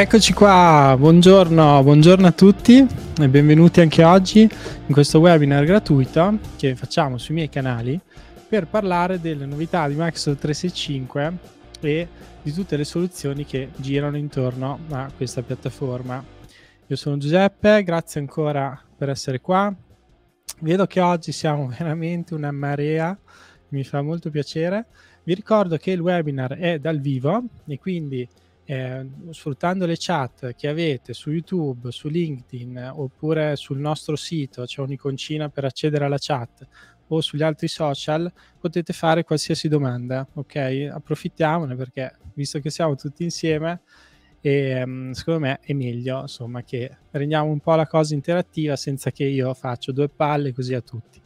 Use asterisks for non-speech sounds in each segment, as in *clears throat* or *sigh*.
Eccoci qua, buongiorno, buongiorno a tutti e benvenuti anche oggi in questo webinar gratuito che facciamo sui miei canali per parlare delle novità di Microsoft 365 e di tutte le soluzioni che girano intorno a questa piattaforma. Io sono Giuseppe, grazie ancora per essere qua. Vedo che oggi siamo *laughs* veramente una marea, mi fa molto piacere. Vi ricordo che il webinar è dal vivo e quindi eh, sfruttando le chat che avete su YouTube, su LinkedIn oppure sul nostro sito, c'è un'iconcina per accedere alla chat o sugli altri social, potete fare qualsiasi domanda, ok? Approfittiamone perché visto che siamo tutti insieme e mm, secondo me è meglio insomma che rendiamo un po' la cosa interattiva senza che io faccio due palle così a tutti.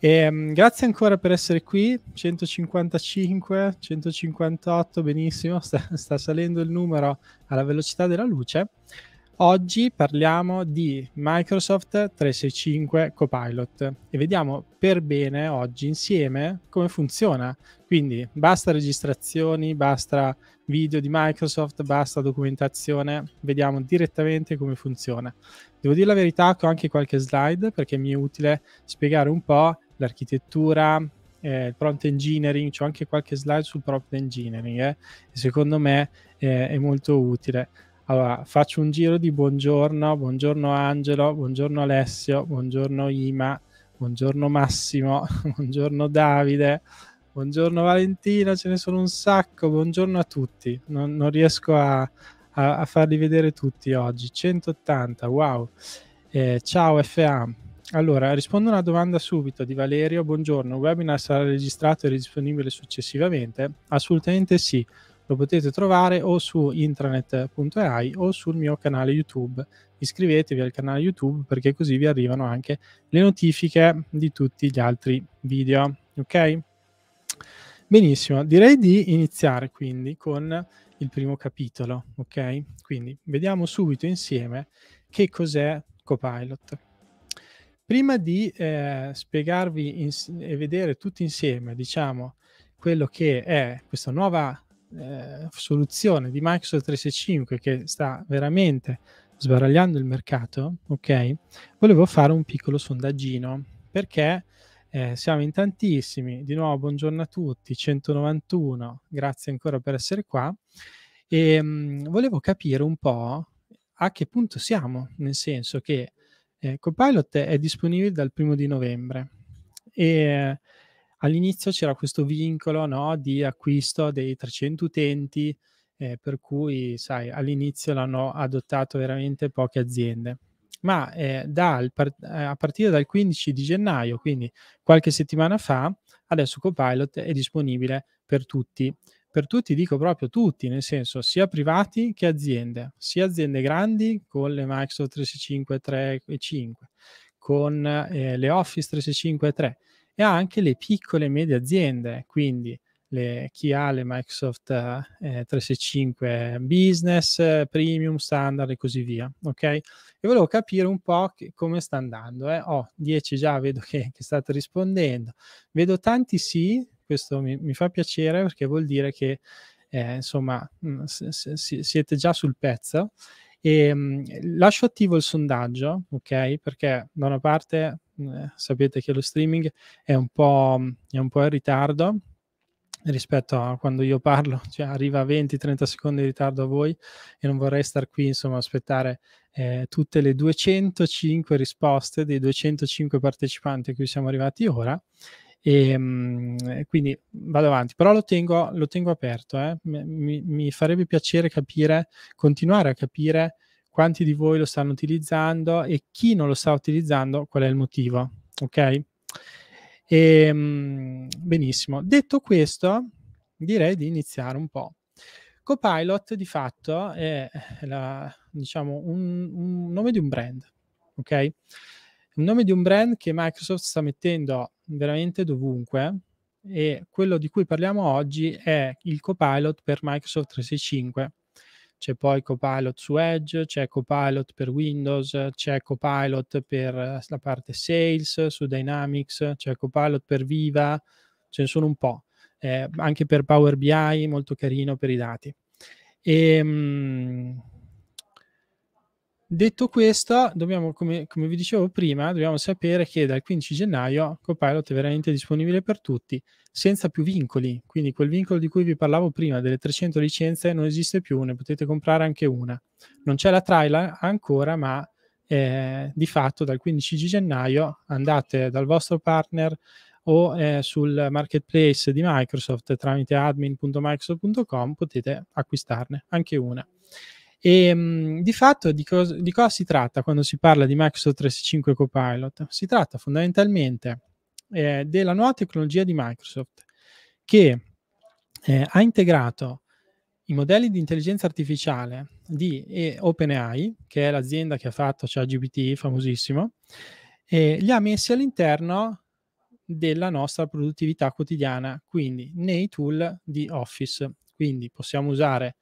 E, um, grazie ancora per essere qui, 155, 158, benissimo, *laughs* sta, sta, salendo il numero alla velocità della luce. Oggi parliamo di Microsoft 365 Copilot e vediamo per bene oggi insieme come funziona. Quindi basta registrazioni, basta video di Microsoft, basta documentazione, vediamo direttamente come funziona. Devo dire la verità, ho anche qualche slide perché mi è utile spiegare un po' l'architettura, eh, il prompt engineering, c'ho anche qualche slide sul prompt engineering, eh, e secondo me eh, è molto utile. Allora, faccio un giro di buongiorno, buongiorno Angelo, buongiorno Alessio, buongiorno Ima, buongiorno Massimo, *laughs* buongiorno Davide, buongiorno Valentina, ce ne sono un sacco, buongiorno a tutti, non, non riesco a, a, a, farli vedere tutti oggi, 180, wow, eh, ciao FA, allora, rispondo a una domanda subito di Valerio. Buongiorno, il webinar sarà registrato e disponibile successivamente? Assolutamente sì. Lo potete trovare o su intranet.ai o sul mio canale YouTube. Iscrivetevi al canale YouTube perché così vi arrivano anche le notifiche di tutti gli altri video. Ok? Benissimo, direi di iniziare quindi con il primo capitolo. Ok? Quindi vediamo subito insieme che cos'è Copilot. Prima di eh, spiegarvi ins- e vedere tutti insieme, diciamo, quello che è questa nuova eh, soluzione di Microsoft 365 che sta veramente sbaragliando il mercato, ok? Volevo fare un piccolo sondaggino perché eh, siamo in tantissimi. Di nuovo, buongiorno a tutti, 191, grazie ancora per essere qua. E ehm, mh, volevo capire un po' a che punto siamo, nel senso che eh, Copilot è disponibile dal primo di novembre e eh, all'inizio c'era questo vincolo no, di acquisto dei 300 utenti, eh, per cui sai, all'inizio l'hanno adottato veramente poche aziende. Ma eh, dal, par- a partire dal 15 di gennaio, quindi qualche settimana fa, adesso Copilot è disponibile per tutti per tutti dico proprio tutti, nel senso sia privati che aziende, sia aziende grandi con le Microsoft 365 3 e 5, con eh, le Office 365 3 e anche le piccole e medie aziende, quindi le, chi ha le Microsoft eh, 365 Business, Premium, Standard e così via. Ok? E volevo capire un po' che, come sta andando. Eh. Ho oh, 10 già, vedo che, che state rispondendo. Vedo tanti sì, questo mi, mi fa piacere perché vuol dire che eh, insomma s- mm, s- siete già sul pezzo. E, ehm, mh, lascio attivo il sondaggio, ok? Perché da una parte mh, mm, sapete che lo streaming è un po', è un po in ritardo rispetto a quando io parlo, *laughs* cioè arriva a 20-30 secondi di ritardo a voi e non vorrei star qui insomma a aspettare eh, tutte le 205 risposte dei 205 partecipanti a cui siamo arrivati ora Ehm, e, quindi vado avanti, però lo tengo, lo tengo aperto. Eh. Mi, mi, farebbe piacere capire, continuare a capire quanti di voi lo stanno utilizzando e chi non lo sta utilizzando, qual è il motivo. Ok? E, ehm, benissimo. Detto questo, direi di iniziare un po'. Copilot di fatto è la, diciamo, un, un nome di un brand, ok? Il nome di un brand che Microsoft sta mettendo veramente dovunque e quello di cui parliamo oggi è il Copilot per Microsoft 365. C'è poi Copilot su Edge, c'è Copilot per Windows, c'è Copilot per eh, la parte Sales, su Dynamics, c'è Copilot per Viva, ce ne sono un po'. Eh, anche per Power BI, molto carino per i dati. E, ehm, mh, Detto questo, dobbiamo, come, come, vi dicevo prima, dobbiamo sapere che dal 15 gennaio Copilot è veramente disponibile per tutti, senza più vincoli. Quindi quel vincolo di cui vi parlavo prima, delle 300 licenze, non esiste più, ne potete comprare anche una. Non c'è la trial ancora, ma eh, di fatto dal 15 gennaio andate dal vostro partner o eh, sul marketplace di Microsoft tramite admin.microsoft.com potete acquistarne anche una. E ehm, mh, di fatto di, cos- di cosa si tratta quando si parla di Microsoft 365 Copilot? Si tratta fondamentalmente eh, della nuova tecnologia di Microsoft che eh, ha integrato i modelli di intelligenza artificiale di eh, OpenAI, che è l'azienda che ha fatto ChatGPT, famosissimo, e li ha messi all'interno della nostra produttività quotidiana, quindi nei tool di Office. Quindi possiamo usare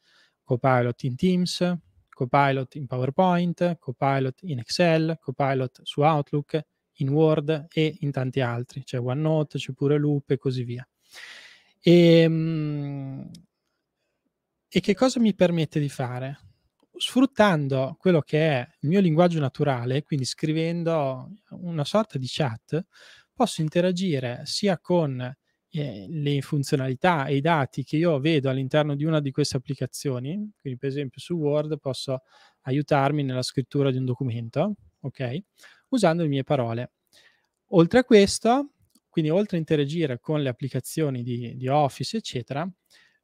Copilot in Teams, Copilot in PowerPoint, Copilot in Excel, Copilot su Outlook, in Word e in tanti altri. C'è OneNote, c'è pure Loop e così via. E, ehm, e che cosa mi permette di fare? Sfruttando quello che è il mio linguaggio naturale, quindi scrivendo una sorta di chat, posso interagire sia con eh, le funzionalità e i dati che io vedo all'interno di una di queste applicazioni, quindi per esempio su Word posso aiutarmi nella scrittura di un documento, ok? Usando le mie parole. Oltre a questo, quindi oltre a interagire con le applicazioni di, di Office, eccetera,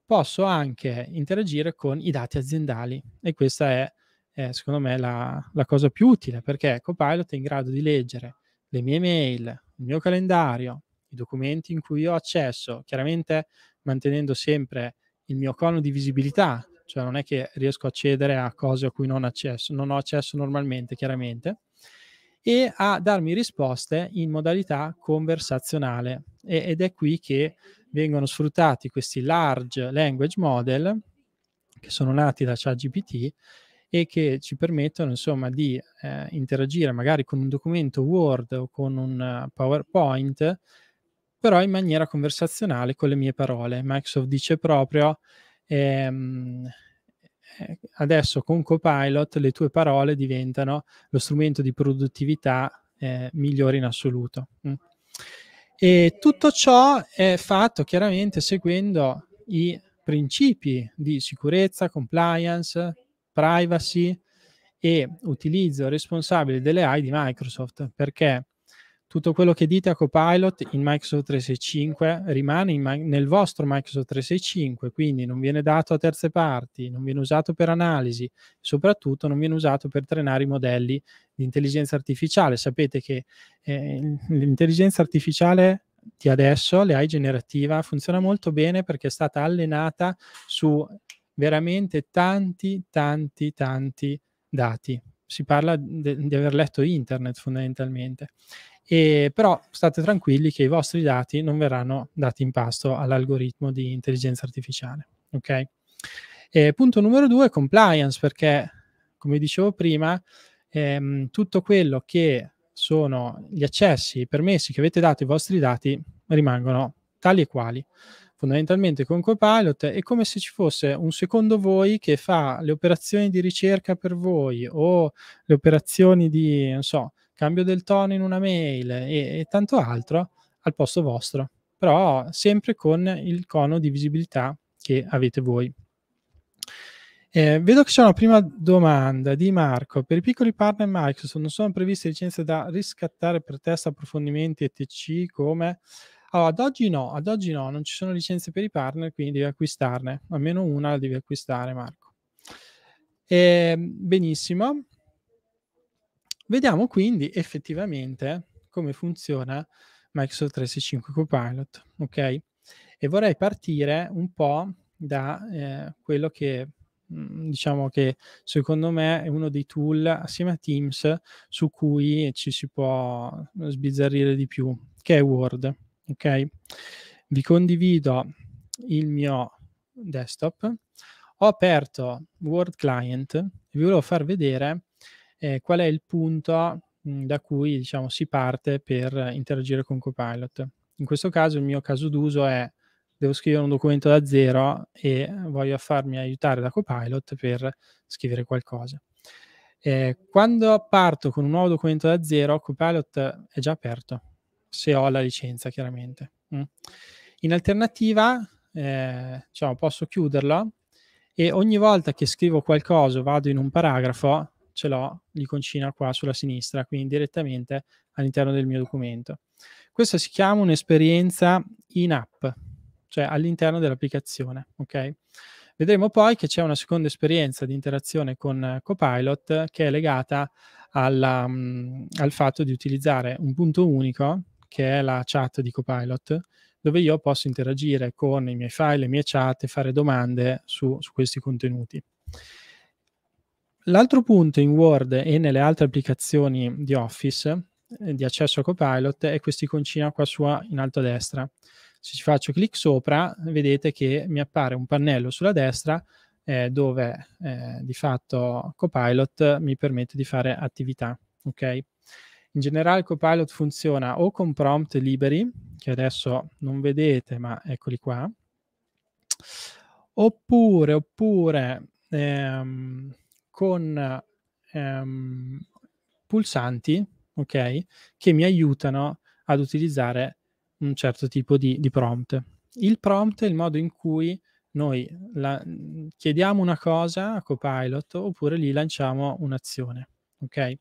posso anche interagire con i dati aziendali e questa è, è secondo me la, la, cosa più utile perché Copilot è in grado di leggere le mie mail, il mio calendario, i documenti in cui ho accesso, chiaramente mantenendo sempre il mio cono di visibilità, cioè non è che riesco a accedere a cose a cui non, accesso, non ho accesso normalmente, chiaramente, e a darmi risposte in modalità conversazionale. E, ed è qui che vengono sfruttati questi large language model che sono nati da ChatGPT e che ci permettono insomma di eh, interagire magari con un documento Word o con un uh, PowerPoint però in maniera conversazionale con le mie parole. Microsoft dice proprio, ehm, eh, adesso con Copilot le tue parole diventano lo strumento di produttività eh, migliore in assoluto. Mm. E tutto ciò è fatto chiaramente seguendo i principi di sicurezza, compliance, privacy e utilizzo responsabile delle AI di Microsoft, perché tutto quello che dite a Copilot in Microsoft 365 rimane in, nel vostro Microsoft 365, quindi non viene dato a terze parti, non viene usato per analisi, soprattutto non viene usato per trainare i modelli di intelligenza artificiale. Sapete che eh, l'intelligenza artificiale di adesso, l'AI generativa, funziona molto bene perché è stata allenata su veramente tanti, tanti, tanti dati. Si parla di aver letto internet fondamentalmente e, però state tranquilli che i vostri dati non verranno dati in pasto all'algoritmo di intelligenza artificiale. Okay? E, punto numero due, compliance, perché come dicevo prima, ehm, tutto quello che sono gli accessi, i permessi che avete dato ai vostri dati rimangono tali e quali. Fondamentalmente con Copilot è come se ci fosse un secondo voi che fa le operazioni di ricerca per voi o le operazioni di, non so, cambio del tono in una mail e, e tanto altro al posto vostro, però sempre con il cono di visibilità che avete voi. Eh, vedo che c'è una prima domanda di Marco. Per i piccoli partner Microsoft non sono previste licenze da riscattare per test, approfondimenti etc. come? Allora, ad oggi no, ad oggi no, non ci sono licenze per i partner, quindi devi acquistarne, almeno una la devi acquistare Marco. Eh, benissimo, Vediamo quindi effettivamente come funziona Microsoft 365 Copilot, ok? E vorrei partire un po' da eh, quello che mm, diciamo che secondo me è uno dei tool assieme a Teams su cui ci si può sbizzarrire di più, che è Word, ok? Vi condivido il mio desktop, ho aperto Word Client e vi volevo far vedere eh, qual è il punto mh, mhmm, da cui diciamo, si parte per interagire con Copilot. In questo caso il mio caso d'uso è devo scrivere un documento da zero e voglio farmi aiutare da Copilot per scrivere qualcosa. Eh, quando parto con un nuovo documento da zero, Copilot è già aperto, se ho la licenza chiaramente. Mm. In alternativa, eh, diciamo, posso chiuderlo e ogni volta che scrivo qualcosa, vado in un paragrafo, ce l'ho l'iconcina qua sulla sinistra, quindi direttamente all'interno del mio documento. Questa si chiama un'esperienza in app, cioè all'interno dell'applicazione, ok? Vedremo poi che c'è una seconda esperienza di interazione con Copilot che è legata alla, al fatto di utilizzare un punto unico, che è la chat di Copilot, dove io posso interagire con i miei file, le mie chat e fare domande su, su questi contenuti. L'altro punto in Word e nelle altre applicazioni di Office eh, di accesso a Copilot è questa iconcina qua sua in alto a destra. Se ci faccio clic sopra, vedete che mi appare un pannello sulla destra eh, dove eh, di fatto Copilot mi permette di fare attività. Okay? In generale Copilot funziona o con prompt liberi, che adesso non vedete, ma eccoli qua, oppure, oppure ehm, con ehm, pulsanti, ok, che mi aiutano ad utilizzare un certo tipo di, di prompt. Il prompt è il modo in cui noi la, chiediamo una cosa a Copilot oppure gli lanciamo un'azione, ok?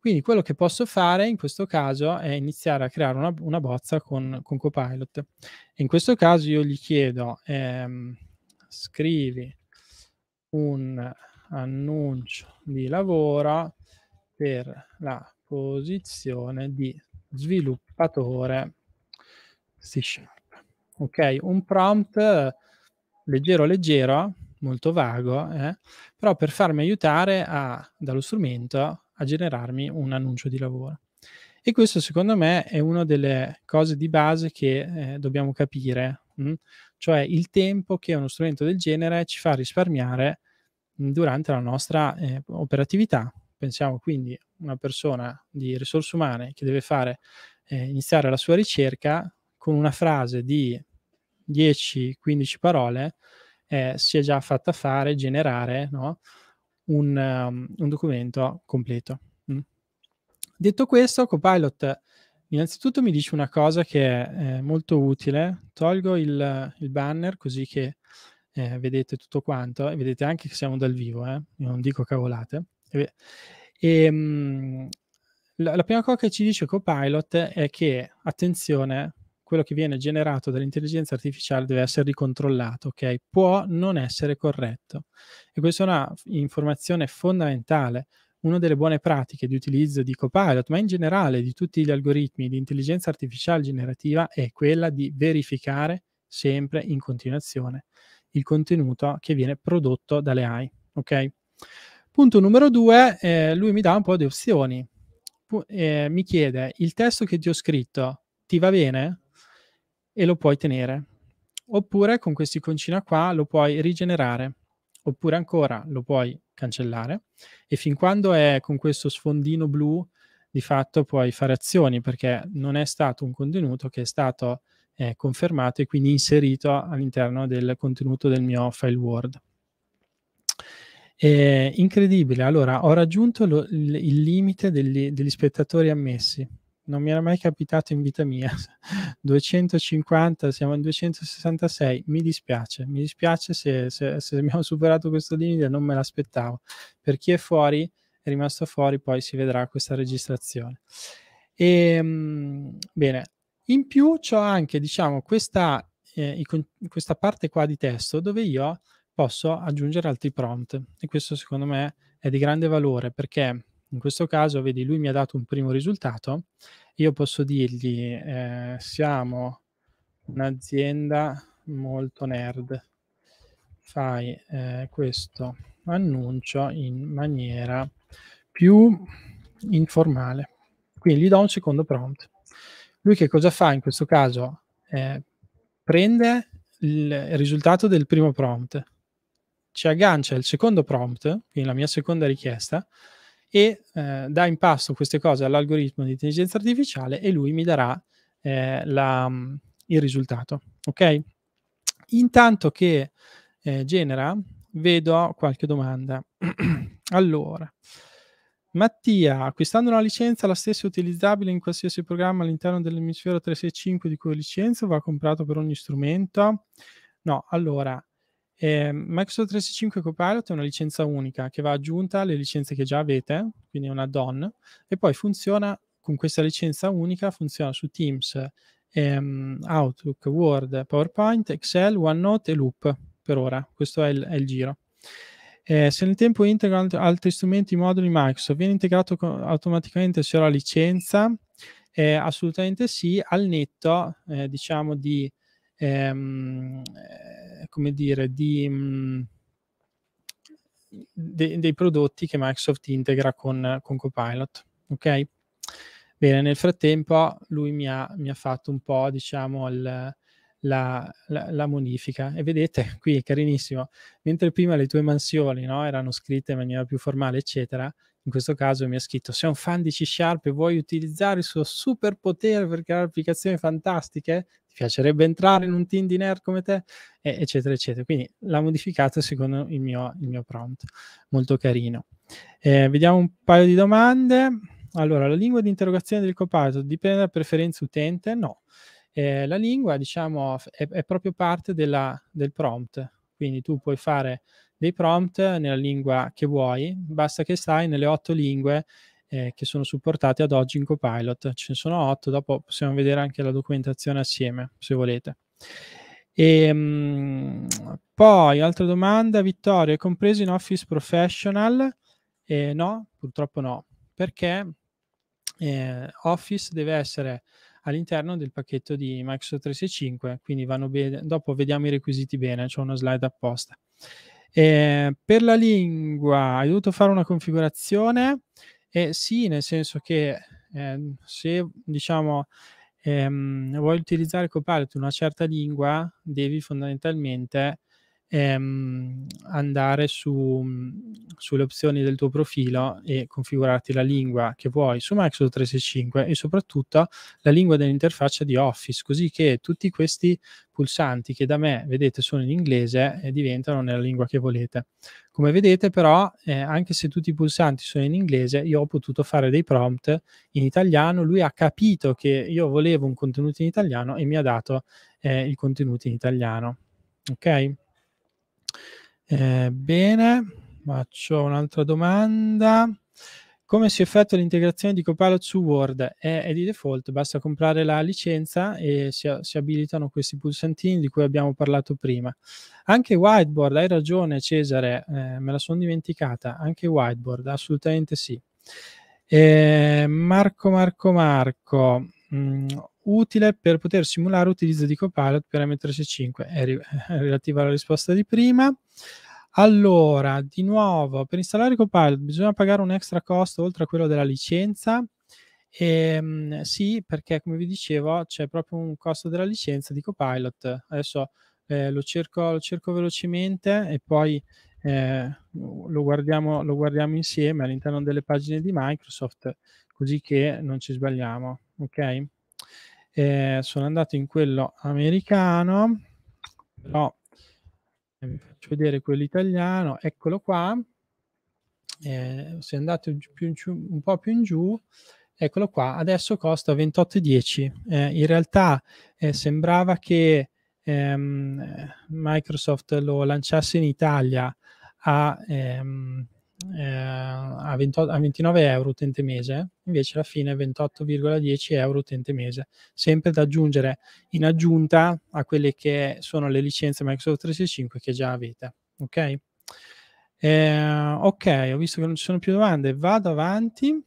Quindi quello che posso fare in questo caso è iniziare a creare una, una bozza con, con Copilot. in questo caso io gli chiedo, ehm, scrivi un annuncio di lavoro per la posizione di sviluppatore C Sharp. Ok, un prompt eh, leggero leggero, molto vago, eh? però per farmi aiutare a, dallo strumento a generarmi un annuncio di lavoro. E questo secondo me è una delle cose di base che eh, dobbiamo capire, mh? Mm? cioè il tempo che uno strumento del genere ci fa risparmiare Mhmm, durante la nostra eh, operatività. Pensiamo quindi a una persona di risorse umane che deve fare, eh, iniziare la sua ricerca con una frase di 10-15 parole, eh, si è già fatta fare, generare no? un, um, un, documento completo. Mm. Detto questo, Copilot innanzitutto mi dice una cosa che è eh, molto utile. Tolgo il, il banner così che eh, vedete tutto quanto, e vedete anche che siamo dal vivo, eh? Io non dico cavolate. E, e mh, ehm, la, la prima cosa che ci dice Copilot è che, attenzione, quello che viene generato dall'intelligenza artificiale deve essere ricontrollato, ok? Può non essere corretto. E questa è una informazione fondamentale, una delle buone pratiche di utilizzo di Copilot, ma in generale di tutti gli algoritmi di intelligenza artificiale generativa è quella di verificare sempre in continuazione il contenuto che viene prodotto dalle AI. Ok? Punto numero due, eh, lui mi dà un po' di opzioni. Pu- eh, mi chiede il testo che ti ho scritto ti va bene e lo puoi tenere. Oppure con questi iconcina qua lo puoi rigenerare. Oppure ancora lo puoi cancellare. E fin quando è con questo sfondino blu, di fatto puoi fare azioni perché non è stato un contenuto che è stato eh, confermato e quindi inserito all'interno del contenuto del mio file Word. Eh, incredibile, allora ho raggiunto lo, il, il, limite degli, degli, spettatori ammessi. Non mi era mai capitato in vita mia. 250, *laughs* siamo in 266. Mi dispiace, mi dispiace se, se, se abbiamo superato questo limite, non me l'aspettavo. Per chi è fuori, è rimasto fuori, poi si vedrà questa registrazione. E, ehm, mh, bene, in più ho anche, diciamo, questa, eh, questa parte qua di testo dove io posso aggiungere altri prompt e questo secondo me è di grande valore perché in questo caso, vedi, lui mi ha dato un primo risultato. Io posso dirgli, eh, siamo un'azienda molto nerd. Fai eh, questo annuncio in maniera più informale. Quindi gli do un secondo prompt. Lui che cosa fa in questo caso? Eh, prende il risultato del primo prompt, ci aggancia il secondo prompt, quindi la mia seconda richiesta, e eh, dà in pasto queste cose all'algoritmo di intelligenza artificiale e lui mi darà eh, la, il risultato. Ok? Intanto che eh, genera, vedo qualche domanda. *clears throat* allora. Mattia, acquistando una licenza, la stessa è utilizzabile in qualsiasi programma all'interno dell'emisfero 365 di cui licenza, va comprato per ogni strumento? No, allora, eh, Microsoft 365 Copilot è una licenza unica che va aggiunta alle licenze che già avete, quindi è una add-on, e poi funziona con questa licenza unica, funziona su Teams, ehm, Outlook, Word, PowerPoint, Excel, OneNote e Loop per ora. Questo è il, è il giro. Eh, se nel tempo integra alt- altri strumenti, moduli Microsoft, viene integrato co- automaticamente se ho la licenza? Eh, assolutamente sì, al netto eh, diciamo di, ehm, eh, come dire, di, mm, de- dei prodotti che Microsoft integra con, con Copilot. Ok? Bene, nel frattempo lui mi ha, mi ha fatto un po', diciamo, il la, la, la, modifica. E vedete *laughs* qui, carinissimo, mentre prima le tue mansioni no, erano scritte in maniera più formale, eccetera, in questo caso mi ha scritto sei un fan di C Sharp e vuoi utilizzare il suo super potere per creare applicazioni fantastiche? Ti piacerebbe entrare in un team di nerd come te? E, eccetera, eccetera. Quindi l'ha modificato secondo il mio, il mio prompt. Molto carino. Eh, vediamo un paio di domande. Allora, la lingua di interrogazione del copilot dipende dalla preferenza utente? No. Eh, la lingua, diciamo, è, è proprio parte della, del prompt, quindi tu puoi fare dei prompt nella lingua che vuoi, basta che stai nelle otto lingue eh, che sono supportate ad oggi in Copilot. Ce ne sono otto, dopo possiamo vedere anche la documentazione assieme, se volete. E, ehm, mh, poi, altra domanda, Vittorio, è compreso in Office Professional? Eh, no, purtroppo no, perché eh, Office deve essere all'interno del pacchetto di Microsoft 365, quindi vanno bene, dopo vediamo i requisiti bene, c'è una slide apposta. Eh, per la lingua hai dovuto fare una configurazione? Eh, sì, nel senso che eh, se diciamo ehm, vuoi utilizzare Copilot in una certa lingua, devi fondamentalmente ehm, andare su, sulle opzioni del tuo profilo e configurarti la lingua che vuoi su Microsoft 365 e soprattutto la lingua dell'interfaccia di Office, così che tutti questi pulsanti che da me vedete sono in inglese e diventano nella lingua che volete. Come vedete però, eh, anche se tutti i pulsanti sono in inglese, io ho potuto fare dei prompt in italiano, lui ha capito che io volevo un contenuto in italiano e mi ha dato eh, il contenuto in italiano. Ok? Eh, bene, faccio un'altra domanda. Come si effettua l'integrazione di Copilot su Word? È, è, di default, basta comprare la licenza e si, si, abilitano questi pulsantini di cui abbiamo parlato prima. Anche Whiteboard, hai ragione Cesare, eh, me la sono dimenticata, anche Whiteboard, assolutamente sì. Eh, Marco, Marco, Marco, mh, mm, utile per poter simulare l'utilizzo di Copilot per M3C5, è, ri- eh, relativa alla risposta di prima. Allora, di nuovo, per installare Copilot bisogna pagare un extra costo oltre a quello della licenza. E, ehm, sì, perché come vi dicevo c'è proprio un costo della licenza di Copilot. Adesso eh, lo, cerco, lo, cerco, velocemente e poi eh, lo, guardiamo, lo guardiamo insieme all'interno delle pagine di Microsoft così che non ci sbagliamo. Ok? Eh, sono andato in quello americano, però vi eh, faccio vedere quello italiano, eccolo qua. Eh, se andate più giù, un po' più in giù, eccolo qua, adesso costa 28,10. Eh, in realtà eh, sembrava che ehm, Microsoft lo lanciasse in Italia a ehm, eh, a, 20, a, 29 euro utente mese, invece alla fine 28,10 euro utente mese, sempre da aggiungere in aggiunta a quelle che sono le licenze Microsoft 365 che già avete. Ok? Eh, ok, ho visto che non ci sono più domande, vado avanti.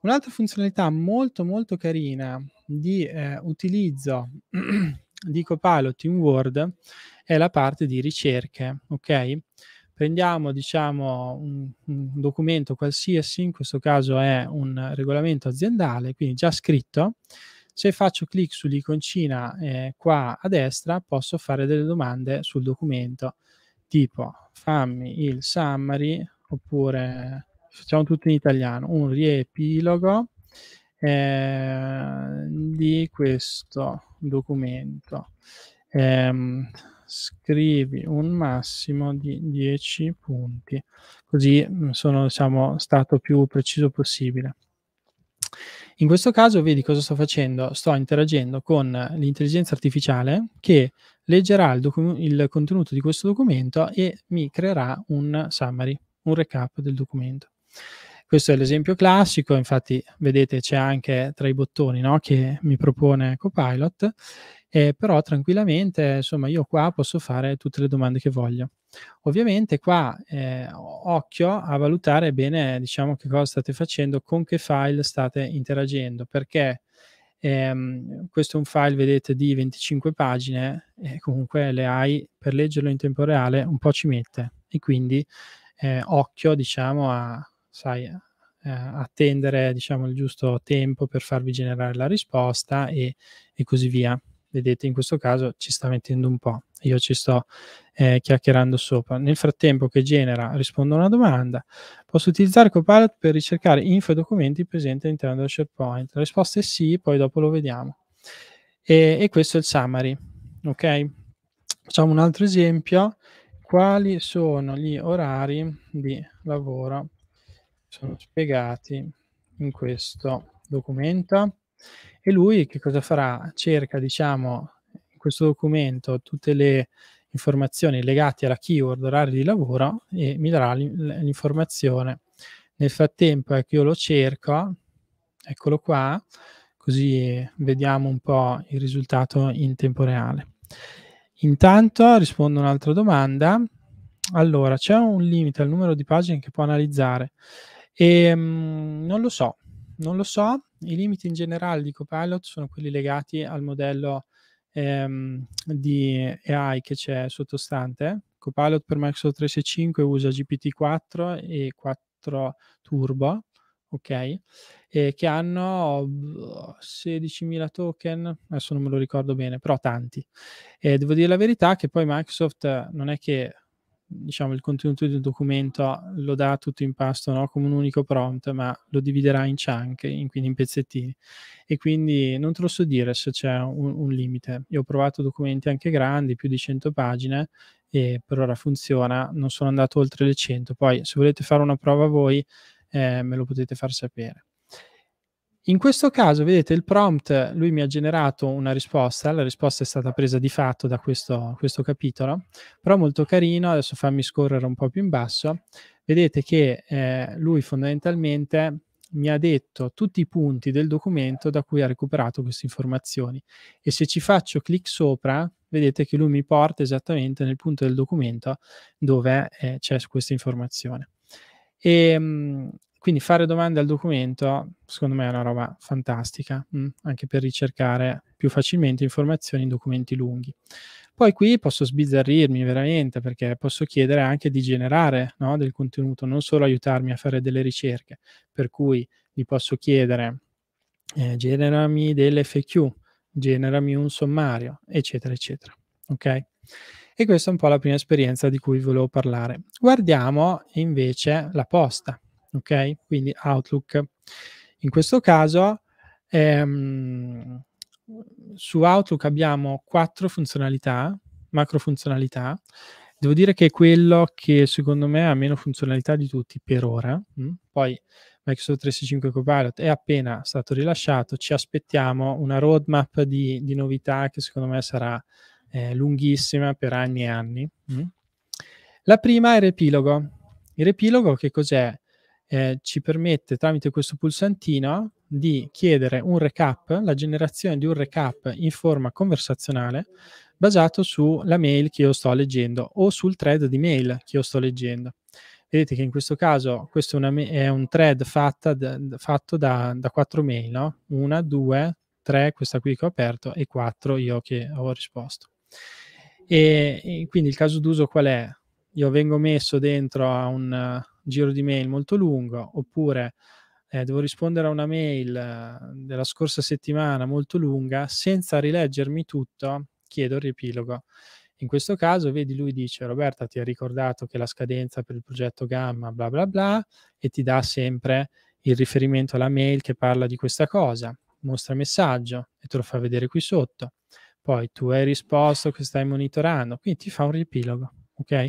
Un'altra funzionalità molto molto carina di eh, utilizzo *clears throat* di Copilot in Word è la parte di ricerche, ok? prendiamo diciamo, un, un, documento qualsiasi, in questo caso è un regolamento aziendale, quindi già scritto, se faccio clic sull'iconcina eh, qua a destra posso fare delle domande sul documento, tipo fammi il summary, oppure facciamo tutto in italiano, un riepilogo eh, di questo documento. Eh, scrivi un massimo di 10 punti, così mm, sono diciamo, stato più preciso possibile. In questo caso, vedi cosa sto facendo? Sto interagendo con l'intelligenza artificiale che leggerà il, il, contenuto di questo documento e mi creerà un summary, un recap del documento. Questo è l'esempio classico, infatti vedete c'è anche tra i bottoni no, che mi propone Copilot, eh, però tranquillamente insomma io qua posso fare tutte le domande che voglio. Ovviamente qua eh, occhio a valutare bene diciamo che cosa state facendo, con che file state interagendo, perché ehm, questo è un file, vedete, di 25 pagine e comunque le AI per leggerlo in tempo reale un po' ci mette e quindi eh, occhio diciamo a sai, eh, attendere diciamo, il giusto tempo per farvi generare la risposta e, e, così via. Vedete, in questo caso ci sta mettendo un po', io ci sto eh, chiacchierando sopra. Nel frattempo che genera, rispondo a una domanda. Posso utilizzare Copilot per ricercare info e documenti presenti all'interno del SharePoint? La risposta è sì, poi dopo lo vediamo. E, e questo è il summary, ok? Facciamo un altro esempio. Quali sono gli orari di lavoro sono spiegati in questo documento e lui che cosa farà? Cerca, diciamo, in questo documento tutte le informazioni legate alla keyword orario di lavoro e mi darà l'informazione. Nel frattempo è ecco, che io lo cerco, eccolo qua, così vediamo un po' il risultato in tempo reale. Intanto rispondo a un'altra domanda. Allora, c'è un limite al numero di pagine che può analizzare. E, ehm, mh, non lo so, non lo so. I limiti in generale di Copilot sono quelli legati al modello ehm, di AI che c'è sottostante. Copilot per Microsoft 365 usa GPT-4 e 4 Turbo, ok? E che hanno 16.000 boh, token, adesso non me lo ricordo bene, però tanti. E devo dire la verità che poi Microsoft non è che diciamo, il contenuto di un documento lo dà tutto in pasto no? come un unico prompt, ma lo dividerà in chunk, in, quindi in pezzettini. E quindi non te lo so dire se c'è un, un limite. Io ho provato documenti anche grandi, più di 100 pagine, e per ora funziona, non sono andato oltre le 100. Poi se volete fare una prova voi, eh, me lo potete far sapere. In questo caso, vedete, il prompt, lui mi ha generato una risposta, la risposta è stata presa di fatto da questo, questo capitolo, però molto carino, adesso fammi scorrere un po' più in basso, vedete che eh, lui fondamentalmente mi ha detto tutti i punti del documento da cui ha recuperato queste informazioni e se ci faccio clic sopra, vedete che lui mi porta esattamente nel punto del documento dove eh, c'è questa informazione. E, ehm, quindi fare domande al documento, secondo me, è una roba fantastica, mh? Mm, anche per ricercare più facilmente informazioni in documenti lunghi. Poi qui posso sbizzarrirmi veramente perché posso chiedere anche di generare no, del contenuto, non solo aiutarmi a fare delle ricerche, per cui gli posso chiedere eh, generami dell'FQ, generami un sommario, eccetera, eccetera. Ok? E questa è un po' la prima esperienza di cui volevo parlare. Guardiamo invece la posta ok? Quindi Outlook. In questo caso ehm, su Outlook abbiamo quattro funzionalità, macro funzionalità. Devo dire che è quello che secondo me ha meno funzionalità di tutti per ora. Mm? Poi Microsoft 365 Copilot è appena stato rilasciato, ci aspettiamo una roadmap di, di novità che secondo me sarà eh, lunghissima per anni e anni. Mm? La prima è il repilogo. Il repilogo che cos'è? eh, ci permette tramite questo pulsantino di chiedere un recap, la generazione di un recap in forma conversazionale basato sulla mail che io sto leggendo o sul thread di mail che io sto leggendo. Vedete che in questo caso questo è, una, è un thread d, fatto da, da quattro mail, no? Una, due, tre, questa qui che ho aperto, e quattro io che ho risposto. E, e quindi il caso d'uso qual è? Io vengo messo dentro a un, giro di mail molto lungo, oppure eh, devo rispondere a una mail eh, della scorsa settimana molto lunga, senza rileggermi tutto, chiedo il riepilogo. In questo caso, vedi, lui dice: Roberta, ti ha ricordato che la scadenza per il progetto Gamma, bla bla bla, e ti dà sempre il riferimento alla mail che parla di questa cosa. Mostra messaggio e te lo fa vedere qui sotto. Poi tu hai risposto che stai monitorando, quindi ti fa un riepilogo. Ok?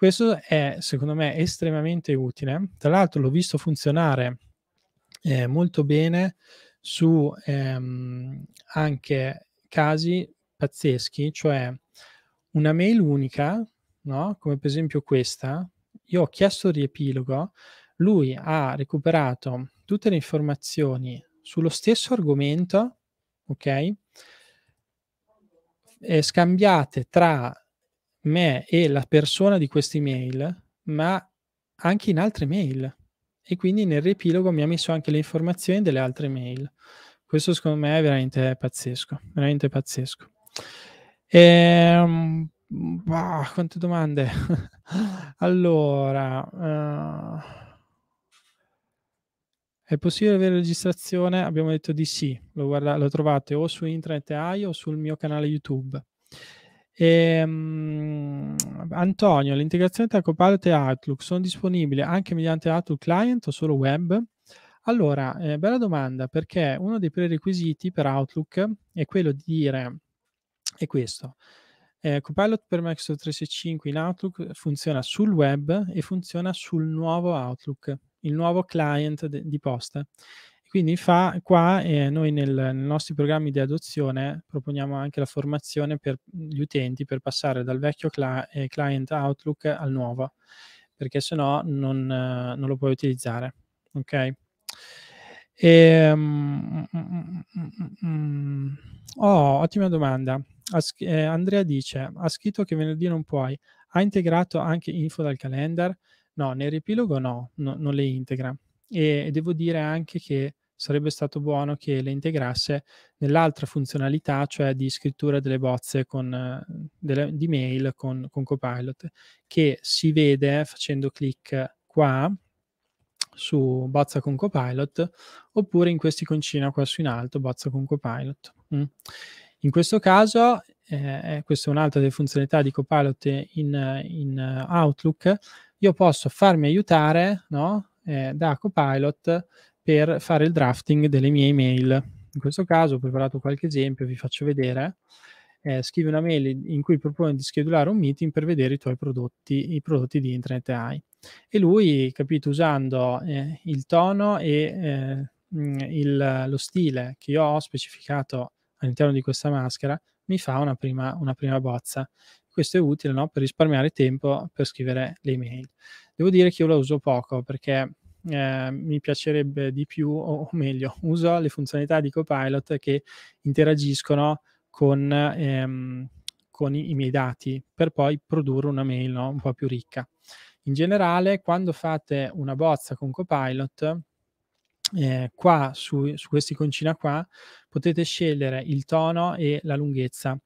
Questo è secondo me estremamente utile. Tra l'altro l'ho visto funzionare eh, molto bene su ehm, anche casi pazzeschi, cioè una mail unica, no? come per esempio questa, io ho chiesto il riepilogo, lui ha recuperato tutte le informazioni sullo stesso argomento, ok? scambiate tra me e la persona di questa email, ma anche in altre mail. E quindi nel riepilogo mi ha messo anche le informazioni delle altre mail. Questo secondo me è veramente pazzesco, veramente pazzesco. Ehm, bah, quante domande. *laughs* allora, uh, è possibile avere registrazione? Abbiamo detto di sì, lo, guarda- lo trovate o su intranet AI o sul mio canale YouTube. Ehm, Antonio, l'integrazione tra Copilot e Outlook sono disponibili anche mediante Outlook Client o solo web? Allora, eh, bella domanda, perché uno dei prerequisiti per Outlook è quello di dire, è questo, eh, Copilot per Microsoft 365 in Outlook funziona sul web e funziona sul nuovo Outlook, il nuovo client de- di posta. Quindi fa, qua eh, noi nel, nei nostri programmi di adozione proponiamo anche la formazione per gli utenti per passare dal vecchio cl- eh, client Outlook al nuovo, perché se no non, eh, non lo puoi utilizzare. Ok? E, ehm, mm, mm, mm, mm, oh, ottima domanda. As- eh, Andrea dice, ha scritto che venerdì non puoi. Ha integrato anche info dal calendar? No, nel ripilogo no, no non le integra e devo dire anche che sarebbe stato buono che le integrasse nell'altra funzionalità, cioè di scrittura delle bozze con, mhmm, delle, di mail con, con Copilot, che si vede facendo clic qua su bozza con Copilot oppure in questi iconcina qua su in alto, bozza con Copilot. Mm. In questo caso, eh, eh, questa è un'altra delle funzionalità di Copilot in, in Outlook, io posso farmi aiutare no? eh, da Copilot per fare il drafting delle mie email. In questo caso ho preparato qualche esempio, vi faccio vedere. Eh, scrivi una mail in cui propone di schedulare un meeting per vedere i tuoi prodotti, i prodotti di Internet AI. E lui, capito, usando eh, il tono e eh, mm, il, lo stile che io ho specificato all'interno di questa maschera, mi fa una prima, una prima bozza. Questo è utile no? per risparmiare tempo per scrivere le email. Devo dire che io la uso poco perché eh, mi piacerebbe di più, o meglio, uso le funzionalità di Copilot che interagiscono con, ehm, con i, i, miei dati per poi produrre una mail no? un po' più ricca. In generale, quando fate una bozza con Copilot, eh, qua su, su questa iconcina qua, potete scegliere il tono e la lunghezza.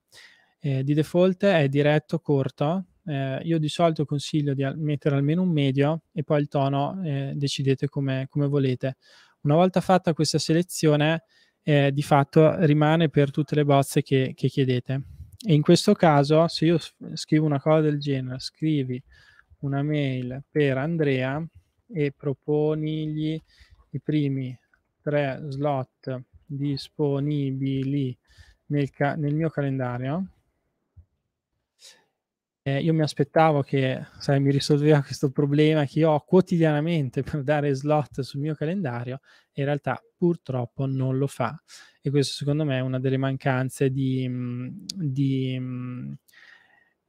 Eh, di default è diretto corto, eh, io di solito consiglio di mettere almeno un medio e poi il tono eh, decidete come, come, volete. Una volta fatta questa selezione, eh, di fatto rimane per tutte le bozze che, che, chiedete. E in questo caso, se io scrivo una cosa del genere, scrivi una mail per Andrea e proponigli i primi tre slot disponibili nel, ca- nel mio calendario, eh, io mi aspettavo che sai, mi risolveva questo problema che io ho quotidianamente per dare slot sul mio calendario e in realtà purtroppo non lo fa e questo secondo me è una delle mancanze di, mm, di mm,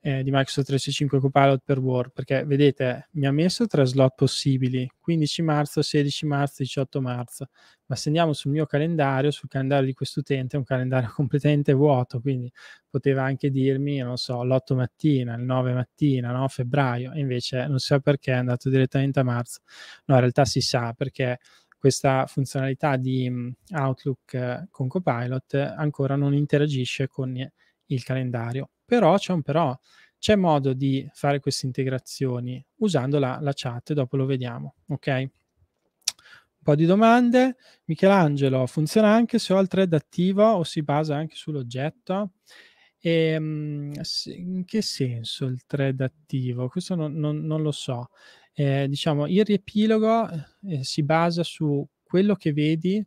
eh, di Microsoft 365 Copilot per Word, perché vedete mi ha messo tre slot possibili, 15 marzo, 16 marzo, 18 marzo, ma se andiamo sul mio calendario, sul calendario di quest'utente, è un calendario *laughs* completamente vuoto, quindi poteva anche dirmi, non so, l'8 mattina, il 9 mattina, no? febbraio, invece non so perché è andato direttamente a marzo. No, in realtà si sa perché questa funzionalità di mm, Outlook eh, con Copilot eh, ancora non interagisce con il calendario. Però c'è un però, c'è modo di fare queste integrazioni usando la, la chat, dopo lo vediamo, ok? Un po' di domande. Michelangelo, funziona anche se ho il thread attivo o si basa anche sull'oggetto? Ehm, e, in che senso il thread attivo? Questo non, non, non lo so. Eh, diciamo, il riepilogo eh, si basa su quello che vedi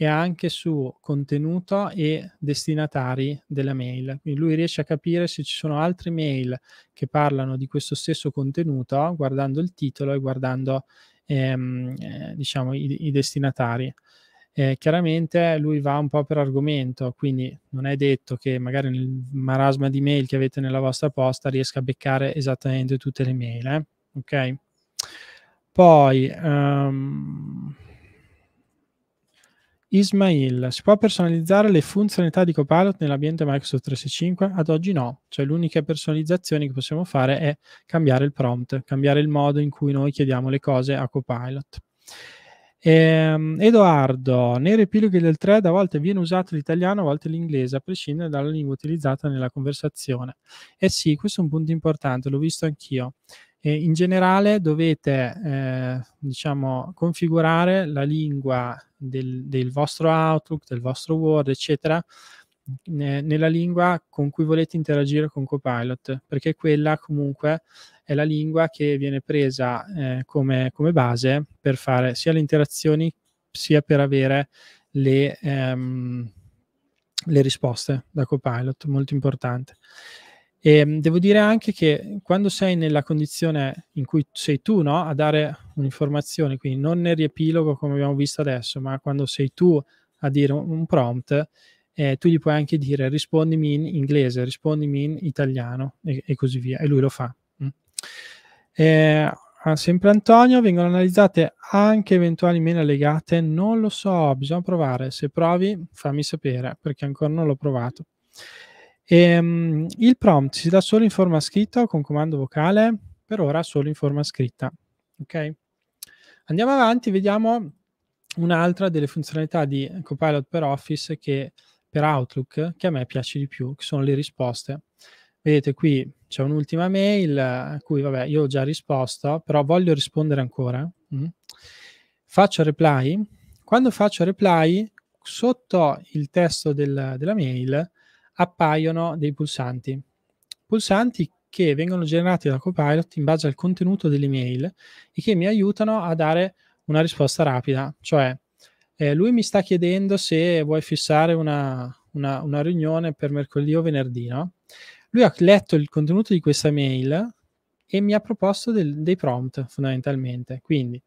e anche su contenuto e destinatari della mail. Quindi lui riesce a capire se ci sono altre mail che parlano di questo stesso contenuto guardando il titolo e guardando ehm, eh, diciamo, i, i destinatari. Eh, chiaramente lui va un po' per argomento, quindi non è detto che magari nel marasma di mail che avete nella vostra posta riesca a beccare esattamente tutte le mail. Eh? Ok? Poi, um, Ismail, si può personalizzare le funzionalità di Copilot nell'ambiente Microsoft 365? Ad oggi no, cioè l'unica personalizzazione che possiamo fare è cambiare il prompt, cambiare il modo in cui noi chiediamo le cose a Copilot. Ehm, Edoardo, nei repiloghi del thread a volte viene usato l'italiano, a volte l'inglese, a prescindere dalla lingua utilizzata nella conversazione. Eh sì, questo è un punto importante, l'ho visto anch'io. E in generale dovete eh, diciamo, configurare la lingua del, del, vostro Outlook, del vostro Word, eccetera, ne, nella lingua con cui volete interagire con Copilot, perché quella comunque è la lingua che viene presa eh, come, come, base per fare sia le interazioni sia per avere le, ehm, le risposte da Copilot, molto importante. E ehm, devo dire anche che quando sei nella condizione in cui sei tu no, a dare un'informazione, quindi non nel riepilogo come abbiamo visto adesso, ma quando sei tu a dire un prompt, eh, tu gli puoi anche dire rispondimi in inglese, rispondimi in italiano e, e così via, e lui lo fa. Mm. Eh, sempre Antonio, vengono analizzate anche eventuali mele legate? Non lo so, bisogna provare. Se provi, fammi sapere, perché ancora non l'ho provato. Ehm, il prompt si dà solo in forma scritta o con comando vocale, per ora solo in forma scritta. Ok? Andiamo avanti, vediamo un'altra delle funzionalità di Copilot per Office che per Outlook che a me piace di più, che sono le risposte. Vedete qui c'è un'ultima mail a cui vabbè io ho già risposto, però voglio rispondere ancora. Mm. Faccio reply. Quando faccio reply, sotto il testo del, della mail appaiono dei pulsanti. Pulsanti che vengono generati da Copilot in base al contenuto dell'email e che mi aiutano a dare una risposta rapida. Cioè, eh, lui mi sta chiedendo se vuoi fissare una, una, una riunione per mercoledì o venerdì, no? Lui ha letto il contenuto di questa mail e mi ha proposto del, dei prompt fondamentalmente. Quindi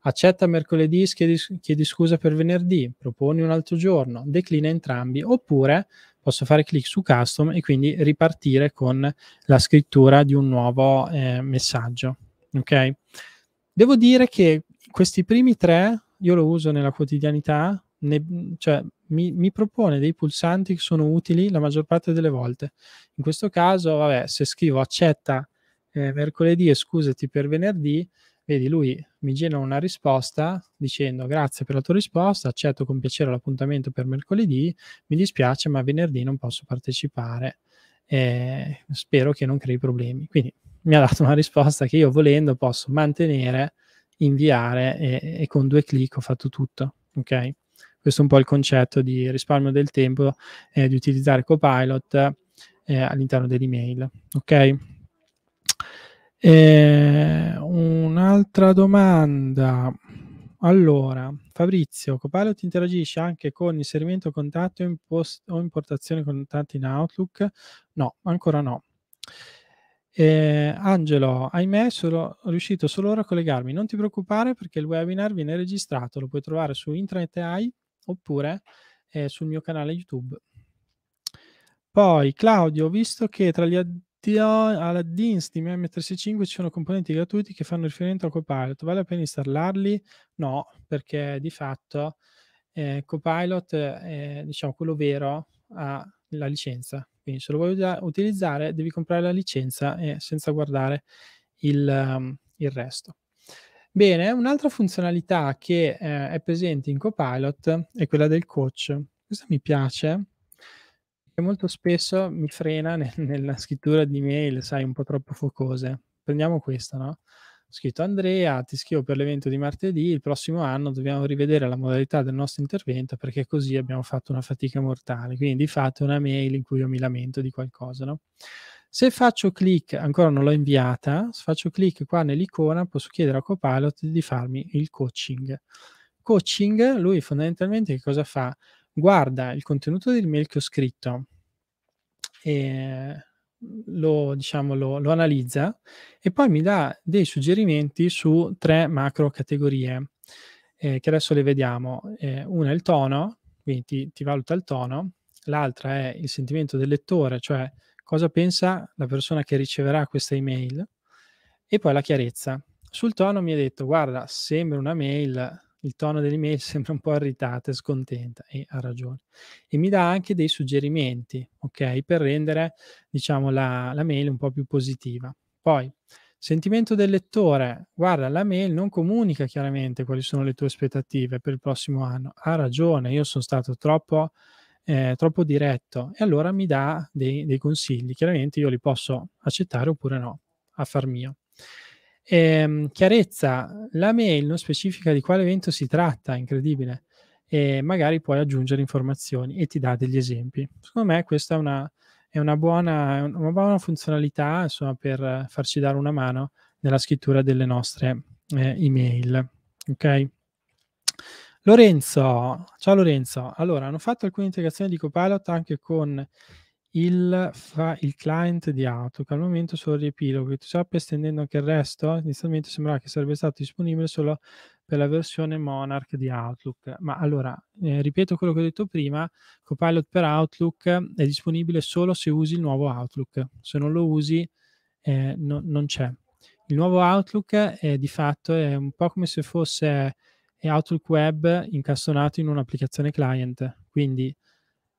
accetta mercoledì, chiedi, chiedi scusa per venerdì, proponi un altro giorno, declina entrambi, oppure posso fare clic su custom e quindi ripartire con la scrittura di un nuovo eh, messaggio. Ok? Devo dire che questi primi tre, io lo uso nella quotidianità, ne, cioè, mi, mi, propone dei pulsanti che sono utili la maggior parte delle volte. In questo caso, vabbè, se scrivo accetta eh, mercoledì e scusati per venerdì, Vedi, lui mi genera una risposta dicendo grazie per la tua risposta, accetto con piacere l'appuntamento per mercoledì, mi dispiace ma venerdì non posso partecipare, eh, spero che non crei problemi. Quindi mi ha dato una risposta che io volendo posso mantenere, inviare e, e con due clic ho fatto tutto. Ok? Questo è un po' il concetto di risparmio del tempo eh, di utilizzare Copilot eh, all'interno dell'email. Ok? Eh, un'altra domanda. Allora, Fabrizio, Copilot interagisce anche con inserimento contatto impost- o importazione contatti in Outlook? No, ancora no. Eh, Angelo, ahimè, sono riuscito solo ora a collegarmi. Non ti preoccupare perché il webinar viene registrato, lo puoi trovare su Intranet AI oppure eh, sul mio canale YouTube. Poi, Claudio, visto che tra gli, ad- Aladdin, Steam M365 ci sono componenti gratuiti che fanno riferimento a Copilot. Vale la pena installarli? No, perché di fatto eh, Copilot è diciamo, quello vero ha la licenza. Quindi se lo vuoi utilizzare devi comprare la licenza e senza guardare il, um, il resto. Bene, un'altra funzionalità che eh, è presente in Copilot è quella del coach. Questa mi piace che molto spesso mi frena nel- *laughs* nella scrittura di mail, sai, un po' troppo focose. Prendiamo questa, no? Ho scritto Andrea, ti scrivo per l'evento di martedì, il prossimo anno dobbiamo rivedere la modalità del nostro intervento perché così abbiamo fatto una fatica mortale. Quindi fate una mail in cui io mi lamento di qualcosa, no? Se faccio clic, ancora non l'ho inviata, se faccio clic qua nell'icona posso chiedere a Copilot di farmi il coaching. Coaching, lui fondamentalmente che cosa fa? guarda il contenuto del mail che ho scritto e eh, lo, diciamo, lo, lo analizza e poi mi dà dei suggerimenti su tre macro categorie eh, che adesso le vediamo. Eh, una è il tono, quindi ti, ti valuta il tono, l'altra è il sentimento del lettore, cioè cosa pensa la persona che riceverà questa email e poi la chiarezza. Sul tono mi ha detto, guarda, sembra una mail il tono dell'email *laughs* sembra un po' irritata e scontenta e ha ragione. E mi dà anche dei suggerimenti, ok, per rendere, diciamo, la, la mail un po' più positiva. Poi, sentimento del lettore, guarda, la mail non comunica chiaramente quali sono le tue aspettative per il prossimo anno. Ha ragione, io sono stato troppo, eh, troppo diretto e allora mi dà dei, dei consigli. Chiaramente io li posso accettare oppure no, a far mio. Ehm, chiarezza, la mail non specifica di quale evento si tratta, incredibile, e magari puoi aggiungere informazioni e ti dà degli esempi. Secondo me questa è una, è una, buona, una buona, funzionalità insomma, per farci dare una mano nella scrittura delle nostre eh, email. Ok? Lorenzo, ciao Lorenzo. Allora, hanno fatto alcune integrazioni di Copilot anche con il, fra il client di Outlook al momento solo riepilogo GitHub estendendo anche il resto inizialmente sembrava che sarebbe stato disponibile solo per la versione Monarch di Outlook ma allora eh, ripeto quello che ho detto prima Copilot per Outlook è disponibile solo se usi il nuovo Outlook se non lo usi eh, no, non c'è il nuovo Outlook è di fatto è un po' come se fosse eh, Outlook Web incastonato in un'applicazione client quindi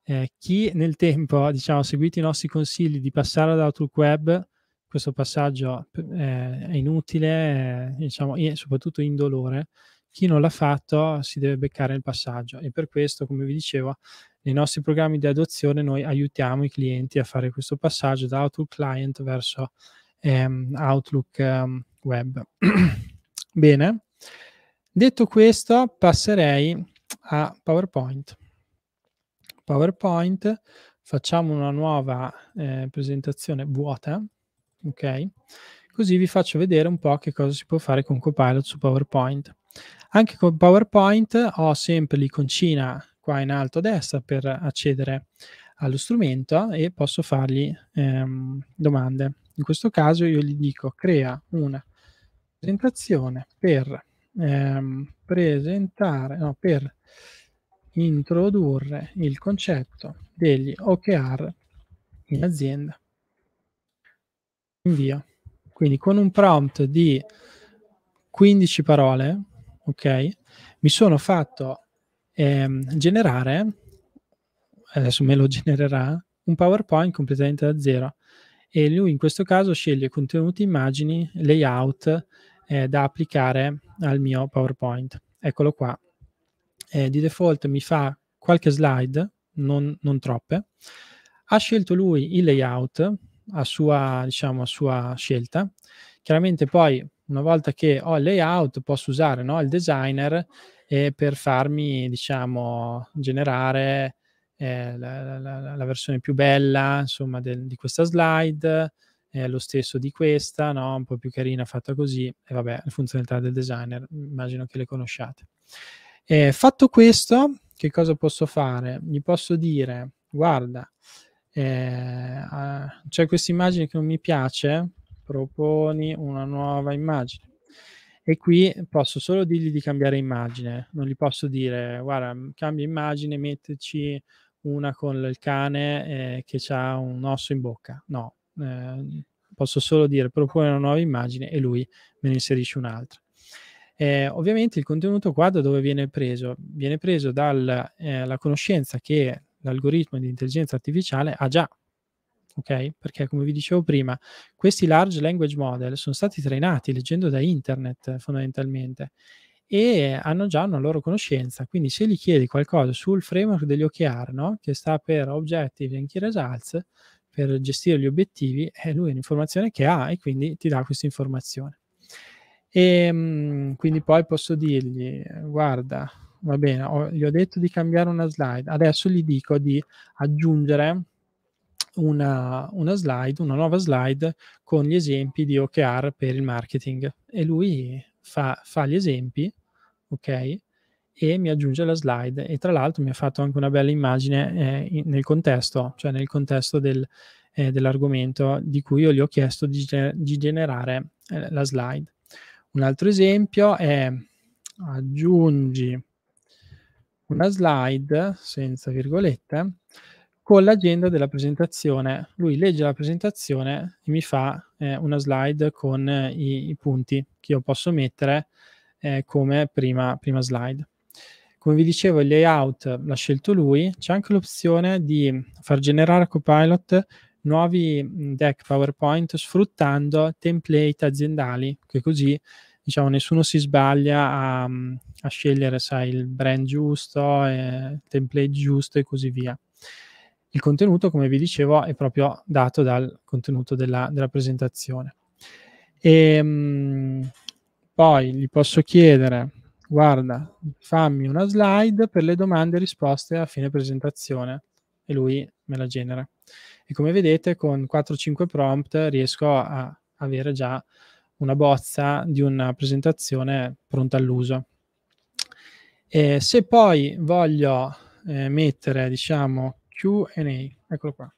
eh, chi nel tempo diciamo, ha seguito i nostri consigli di passare ad Outlook Web, questo passaggio eh, è inutile, eh, diciamo, e soprattutto indolore. Chi non l'ha fatto si deve beccare il passaggio e per questo, come vi dicevo, nei nostri programmi di adozione noi aiutiamo i clienti a fare questo passaggio da Outlook Client verso ehm, Outlook ehm, Web. *clears throat* Bene, detto questo passerei a PowerPoint. PowerPoint, facciamo una nuova eh, presentazione vuota, ok? Così vi faccio vedere un po' che cosa si può fare con Copilot su PowerPoint. Anche con PowerPoint ho sempre l'iconcina qua in alto a destra per accedere allo strumento e posso fargli ehm, domande. In questo caso io gli dico crea una presentazione per ehm, presentare, no, per introdurre il concetto degli OKR in azienda. Invio. Quindi con un prompt di 15 parole, ok, mi sono fatto eh, generare, adesso me lo *laughs* genererà, un PowerPoint completamente da zero. E lui in questo caso sceglie contenuti, immagini, layout eh, da applicare al mio PowerPoint. Eccolo qua, eh, di default mi fa qualche slide, non, non, troppe. Ha scelto lui il layout a sua, diciamo, a sua scelta. Chiaramente poi, una volta che ho il layout, posso usare no, il designer eh, per farmi, diciamo, generare eh, la, la, la, versione più bella, insomma, del, di questa slide, eh, lo stesso di questa, no? un po' più carina fatta così, e vabbè, le funzionalità del designer, immagino che le conosciate. Eh, fatto questo, che cosa posso fare? Gli posso dire, guarda, eh, c'è questa immagine che non mi piace, proponi una nuova immagine. E qui posso solo dirgli di cambiare immagine, non gli posso dire, guarda, cambia immagine, metterci una con il cane eh, che ha un osso in bocca. No, eh, posso solo dire propone una nuova immagine e lui me ne inserisce un'altra. Eh, ovviamente il contenuto qua da dove viene preso? Viene preso dalla eh, conoscenza che l'algoritmo di intelligenza artificiale ha già, ok? Perché come vi dicevo prima, questi large language model sono stati trainati leggendo da internet fondamentalmente e hanno già una loro conoscenza, quindi se gli chiedi qualcosa sul framework degli OKR, no? che sta per Objective and Key Results, per gestire gli obiettivi, è eh, lui l'informazione che ha e quindi ti dà questa informazione. E ehm, quindi poi posso dirgli, guarda, va bene, ho, gli ho detto di cambiare una slide, adesso gli dico di aggiungere una, una, slide, una nuova slide con gli esempi di OKR per il marketing. E lui fa, fa gli esempi, ok? E mi aggiunge la slide. E tra l'altro mi ha fatto anche una bella immagine eh, in, nel contesto, cioè nel contesto del, eh, dell'argomento di cui io gli ho chiesto di, di generare eh, la slide. Un altro esempio è aggiungi una slide senza virgolette con l'agenda della presentazione. Lui legge la presentazione e mi fa eh, una slide con eh, i, i, punti che io posso mettere eh, come prima, prima slide. Come vi dicevo, il layout l'ha scelto lui. C'è anche l'opzione di far generare a Copilot nuovi deck PowerPoint sfruttando template aziendali, che così diciamo, nessuno si sbaglia a, a scegliere sai, il brand giusto, eh, il template giusto e così via. Il contenuto, come vi dicevo, è proprio dato dal contenuto della, della presentazione. E, ehm, mh, poi gli posso chiedere, guarda, fammi una slide per le domande e risposte a fine presentazione e lui me la genera. E come vedete con 4-5 prompt riesco a avere già una bozza di una presentazione pronta all'uso. se poi voglio eh, mettere, diciamo, QA, eccolo qua.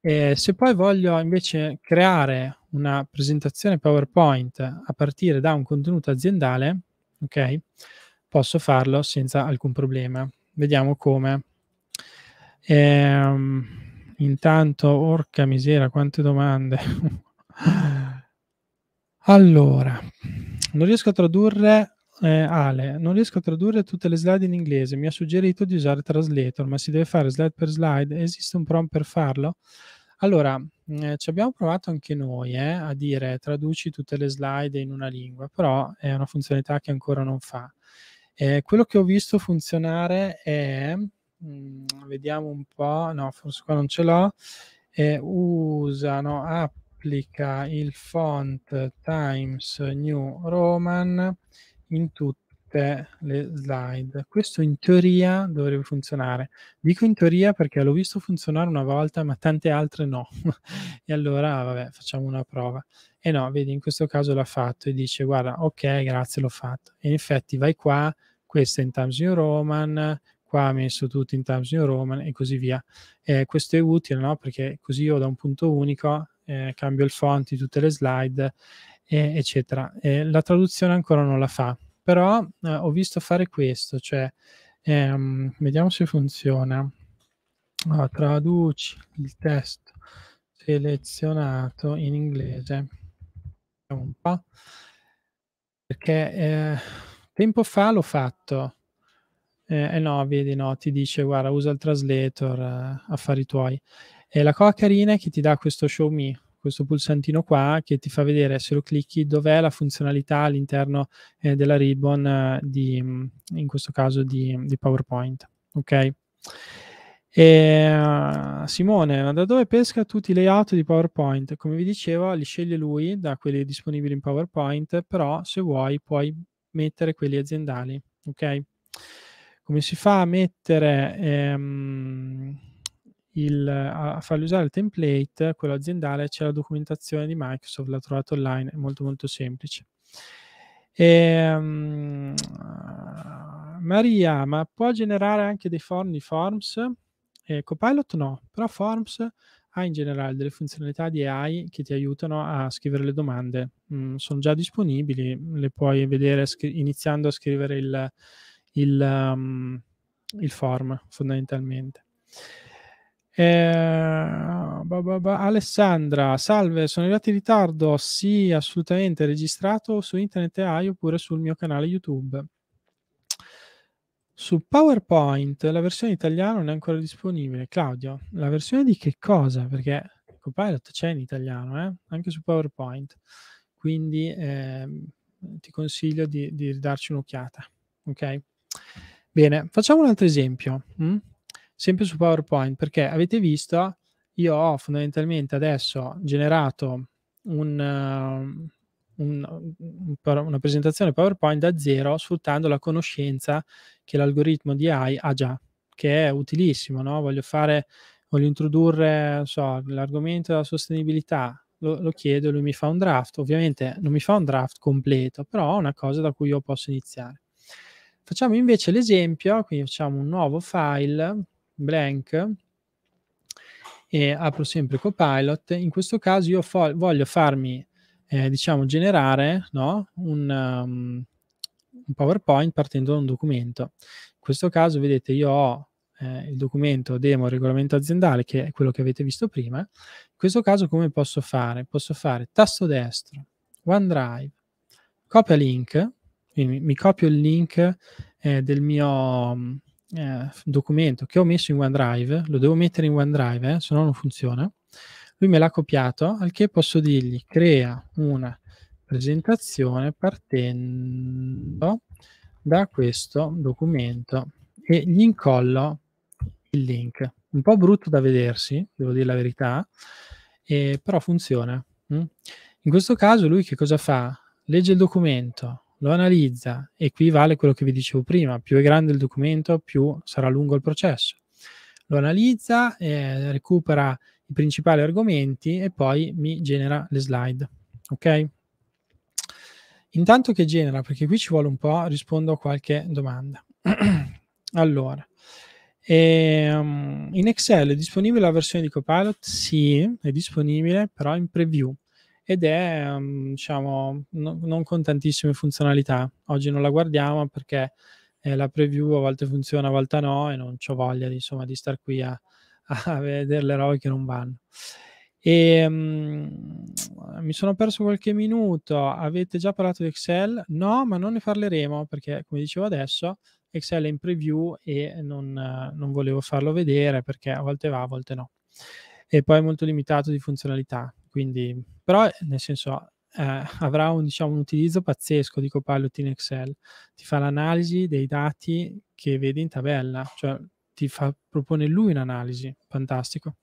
E se poi voglio invece creare una presentazione PowerPoint a partire da un contenuto aziendale, ok, posso farlo senza alcun problema. Vediamo come. Ehm, Intanto, orca misera, quante domande. *laughs* allora, non riesco a tradurre eh, Ale, non riesco a tradurre tutte le slide in inglese, mi ha suggerito di usare Translator, ma si deve fare slide per slide, esiste un prompt per farlo? Allora, eh, ci abbiamo provato anche noi eh, a dire traduci tutte le slide in una lingua, però è una funzionalità che ancora non fa. Eh, quello che ho visto funzionare è Mm, vediamo un po', no, forse qua non ce l'ho, eh, usano, applica il font Times New Roman in tutte le slide. Questo in teoria dovrebbe funzionare. Dico in teoria perché l'ho visto funzionare una volta, ma tante altre no. *laughs* e allora, vabbè, facciamo una prova. E no, vedi, in questo caso l'ha fatto e dice, guarda, ok, grazie, l'ho fatto. E in effetti vai qua, questo è in Times New Roman, qua ha messo tutto in Times New Roman e così via. Eh, questo è utile no? perché così io da un punto unico eh, cambio il font di tutte le slide, eh, eccetera. la traduzione ancora non la fa, però eh, ho visto fare questo, cioè ehm, vediamo se funziona. Ah, traduci il testo selezionato in inglese. Un po'. Perché eh, tempo fa l'ho fatto eh, eh, no, vedi, no, ti dice guarda, usa il translator, eh, affari tuoi. E la cosa carina è che ti dà questo show me, questo pulsantino qua che ti fa vedere se lo clicchi dov'è la funzionalità all'interno eh, della ribbon eh, di, mm, in questo caso di, di PowerPoint. Ok? E, eh, Simone, ma da dove pesca tutti i layout di PowerPoint? Come vi dicevo, li sceglie lui da quelli disponibili in PowerPoint, però se vuoi puoi mettere quelli aziendali. Ok? come si fa a mettere ehm, il, a fargli usare il template, quello aziendale, c'è la documentazione di Microsoft, l'ho trovata online, è molto molto semplice. E, um, Maria, ma può generare anche dei form di Forms? Eh, Copilot no, però Forms ha in generale delle funzionalità di AI che ti aiutano a scrivere le domande. Mm, sono già disponibili, le puoi vedere scri- iniziando a scrivere il, il, um, il form fondamentalmente. Eh, bah bah bah, Alessandra, salve, sono arrivato in ritardo. Sì, assolutamente, registrato su internet e AI oppure sul mio canale YouTube. Su PowerPoint la versione italiana non è ancora disponibile. Claudio, la versione di che cosa? Perché Copilot c'è in italiano, eh? anche su PowerPoint. Quindi eh, ti consiglio di, di darci un'occhiata. Ok? Bene, facciamo un altro esempio, mh? Mm? sempre su PowerPoint, perché avete visto, io ho fondamentalmente adesso generato un, eh, un, una presentazione PowerPoint da zero sfruttando la conoscenza che l'algoritmo di AI ha già, che è utilissimo, no? voglio, fare, voglio introdurre so, l'argomento della sostenibilità, lo, lo chiedo, lui mi fa un draft, ovviamente non mi fa un draft completo, però è una cosa da cui io posso iniziare. Facciamo invece l'esempio, quindi facciamo un nuovo file blank e apro sempre Copilot. In questo caso io fo- voglio farmi, eh, diciamo, generare no? un, um, un PowerPoint partendo da un documento. In questo caso, vedete, io ho eh, il documento demo regolamento aziendale, che è quello che avete visto prima. In questo caso come posso fare? Posso fare tasto destro, OneDrive, copia link, quindi mi copio il link eh, del mio mm, eh, documento che ho messo in OneDrive, lo devo mettere in OneDrive, eh, se no non funziona. Lui me l'ha copiato, al che posso dirgli crea una presentazione partendo da questo documento e gli incollo il link. Un po' brutto da vedersi, devo dire la verità, eh, però funziona. Mm. In questo caso lui che cosa fa? Legge il documento, lo analizza e qui vale quello che vi dicevo prima, più è grande il documento, più sarà lungo il processo. Lo analizza, eh, recupera i principali argomenti e poi mi genera le slide. Ok? Intanto che genera, perché qui ci vuole un po', rispondo a qualche domanda. *clears throat* allora, ehm, in Excel è disponibile la versione di Copilot? Sì, è disponibile, però in preview ed è mm, diciamo non con tantissime funzionalità. Oggi non la guardiamo perché eh, la preview a volte funziona, a volte no e non ho voglia insomma, di star qui a, *laughs* a vedere le robe che non vanno. E, um, mi sono perso qualche minuto. Avete già parlato di Excel? No, ma non ne parleremo perché, come dicevo adesso, Excel è in preview e non, non volevo farlo vedere perché a volte va, a volte no. E poi è molto limitato di funzionalità quindi, però nel senso eh, avrà un, diciamo, un, utilizzo pazzesco di Copilot in Excel, ti fa l'analisi dei dati che vedi in tabella, cioè ti fa, propone lui un'analisi, fantastico.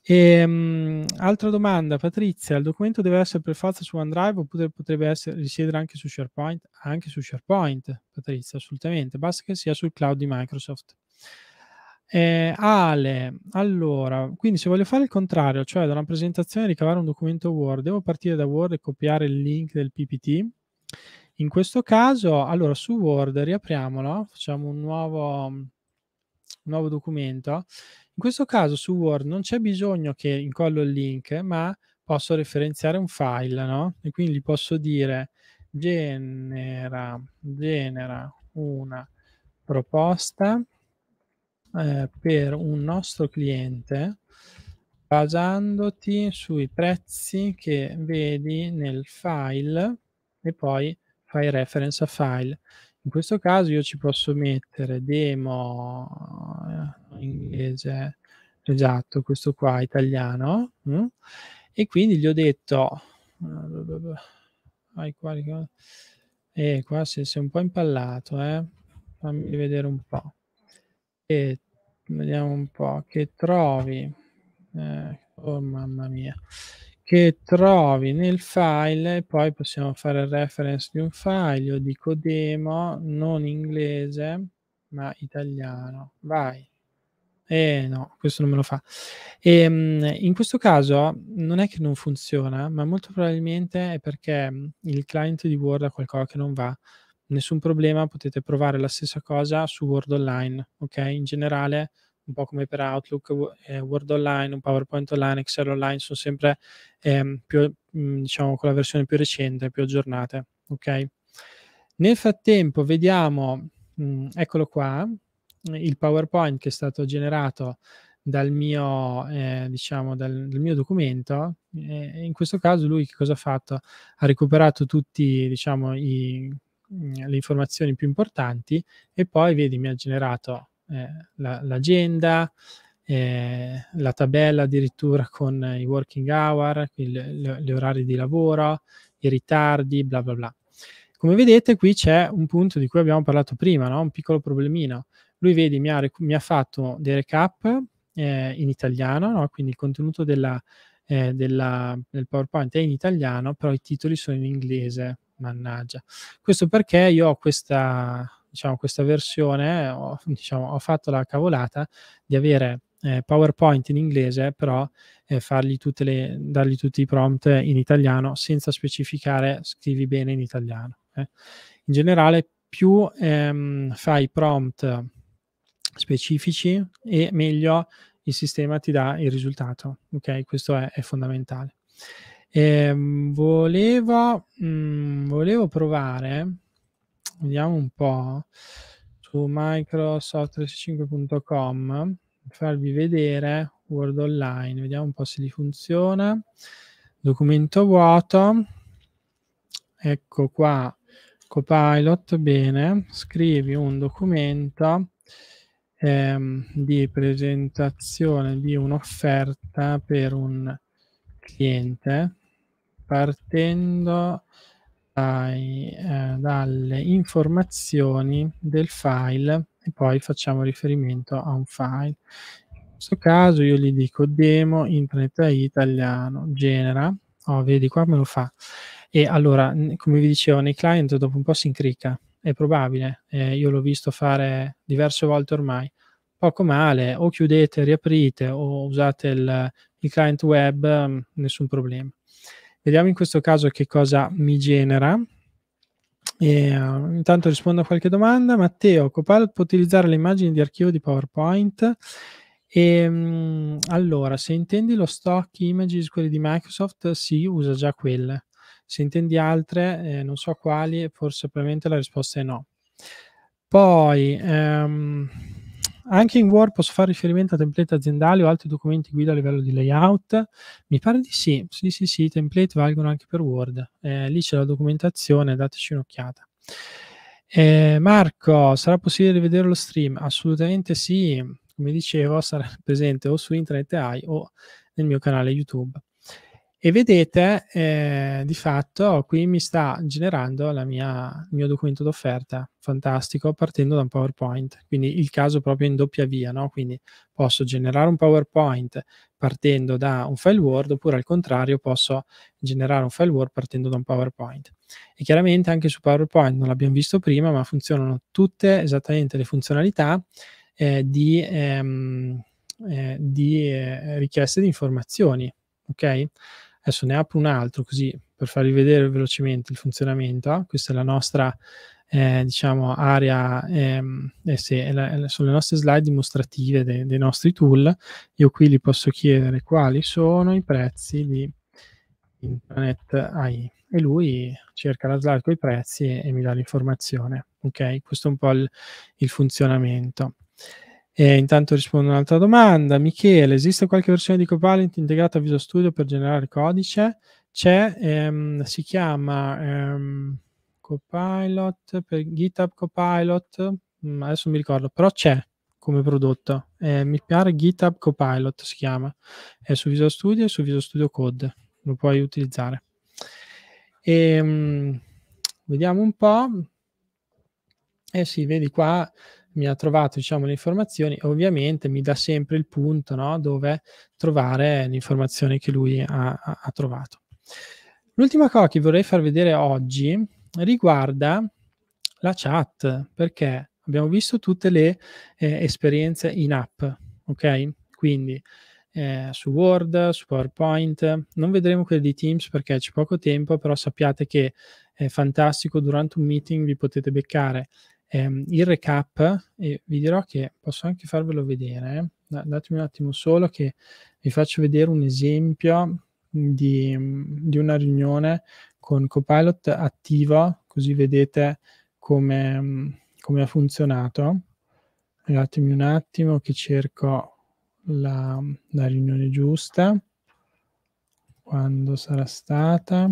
E, ehm, mh, altra domanda, Patrizia, il documento deve essere per forza su OneDrive oppure potrebbe essere, risiedere anche su SharePoint? Anche su SharePoint, Patrizia, assolutamente, basta che sia sul cloud di Microsoft. Eh, Ale, allora, quindi se voglio fare il contrario, cioè da una presentazione ricavare un documento Word, devo partire da Word e copiare il link del PPT? In questo caso, allora su Word riapriamolo, facciamo un nuovo, un nuovo documento. In questo caso su Word non c'è bisogno che incollo il link, ma posso referenziare un file, no? E quindi posso dire genera, genera una proposta eh, per un nostro cliente basandoti sui prezzi che vedi nel file e poi fai reference a file. In questo caso io ci posso mettere demo eh, in inglese, esatto, questo qua italiano, mh? Mm? e quindi gli ho detto, eh, hai qua, eh, qua si è un po' impallato, eh? fammi vedere un po'. E vediamo un po', che trovi, eh, oh mamma mia, che trovi nel file, poi possiamo fare reference di un file, io dico demo, non inglese, ma italiano, vai. Eh no, questo non me lo fa. E, ehm, in questo caso non è che non funziona, ma molto probabilmente è perché il client di Word ha qualcosa che non va nessun problema, potete provare la stessa cosa su Word Online, ok? In generale, un po' come per Outlook, eh, Word Online, PowerPoint Online, Excel Online, sono sempre eh, più, mhmm, diciamo, con la versione più recente, più aggiornate, ok? Nel frattempo vediamo, mh, mhmm, eccolo qua, il PowerPoint che è stato generato dal mio, eh, diciamo, dal, dal mio documento. Eh, in questo caso lui che cosa ha fatto? Ha recuperato tutti diciamo, i, Mm, le informazioni più importanti e poi vedi mi ha generato eh, la, l'agenda, eh, la tabella addirittura con i working hour, gli orari di lavoro, i ritardi, bla bla bla. Come vedete qui c'è un punto di cui abbiamo parlato prima, no? un piccolo problemino. Lui vedi mi ha, mi ha fatto dei recap eh, in italiano, no? quindi il contenuto della, eh, della, del PowerPoint è in italiano, però i titoli sono in inglese mannaggia. Questo perché io ho questa, diciamo, questa versione, ho, diciamo, ho fatto la cavolata di avere eh, PowerPoint in inglese, però eh, fargli tutte le, dargli tutti i prompt in italiano senza specificare scrivi bene in italiano. Eh. In generale, più ehm, fai prompt specifici e meglio il sistema ti dà il risultato. Ok, questo è, è fondamentale. Eh, volevo, mh, mm, volevo provare, vediamo un po', su Microsoft 5 farvi vedere Word Online, vediamo un po' se li funziona. Documento vuoto, ecco qua, Copilot, bene, scrivi un documento ehm, di presentazione di un'offerta per un cliente partendo dai, eh, dalle informazioni del file e poi facciamo riferimento a un file. In questo caso io gli dico demo internet italiano, genera, oh vedi qua me lo fa. E allora, come vi dicevo, nei client dopo un po' si incricca, è probabile, eh, io l'ho visto fare diverse volte ormai, poco male, o chiudete, riaprite, o usate il, il client web, mm, nessun problema. Vediamo in questo caso che cosa mi genera. E, uh, intanto rispondo a qualche domanda. Matteo, Copilot può utilizzare le immagini di archivo di PowerPoint? E, um, allora, se intendi lo stock images, quelli di Microsoft, si sì, usa già quelle. Se intendi altre, eh, non so quali, forse probabilmente la risposta è no. Poi, um, anche in Word posso fare riferimento a template aziendali o altri documenti guida a livello di layout? Mi pare di sì. Sì, sì, sì, i template valgono anche per Word. Eh, lì c'è la documentazione, dateci un'occhiata. Eh, Marco, sarà possibile rivedere lo stream? Assolutamente sì. Come dicevo, sarà *laughs* presente o su Internet AI o nel mio canale YouTube e vedete eh, di fatto qui mi sta generando mia, il mio documento d'offerta fantastico partendo da un PowerPoint quindi il caso proprio in doppia via no? quindi posso generare un PowerPoint partendo da un file Word oppure al contrario posso generare un file Word partendo da un PowerPoint e chiaramente anche su PowerPoint non l'abbiamo visto prima ma funzionano tutte esattamente le funzionalità eh, di, ehm, eh, di eh, richieste di informazioni ok? Adesso ne apro un altro così per farvi vedere velocemente il funzionamento. Ah. Questa è la nostra eh, diciamo, area, ehm, eh sì, è la, è la, sono le nostre slide dimostrative de, dei nostri tool. Io qui li posso chiedere quali sono i prezzi di internet AI e lui cerca la slide con i prezzi e, e mi dà l'informazione. Ok, questo è un po' il, il funzionamento. E intanto rispondo a un'altra domanda. Michele, esiste qualche versione di Copilot integrata a Visual Studio per generare codice? C'è, ehm, si chiama ehm, Copilot, per GitHub Copilot, mm, adesso non mi ricordo, però c'è come prodotto. Eh, mi pare GitHub Copilot si chiama. È su Visual Studio e su Visual Studio Code, lo puoi utilizzare. E, ehm, vediamo un po'. Eh sì, vedi qua mi ha trovato diciamo, le informazioni, ovviamente mi dà sempre il punto no, dove trovare le informazioni che lui ha, ha, ha trovato. L'ultima cosa che vorrei far vedere oggi riguarda la chat, perché abbiamo visto tutte le eh, esperienze in app, ok? Quindi eh, su Word, su PowerPoint, non vedremo quelle di Teams perché c'è poco tempo, però sappiate che è fantastico, durante un meeting vi potete beccare ehm, il recap, e vi dirò che posso anche farvelo vedere, eh. datemi un attimo solo che vi faccio vedere un esempio di, di una riunione con Copilot attivo, così vedete come, come ha funzionato. Datemi un attimo che cerco la, la riunione giusta, quando sarà stata.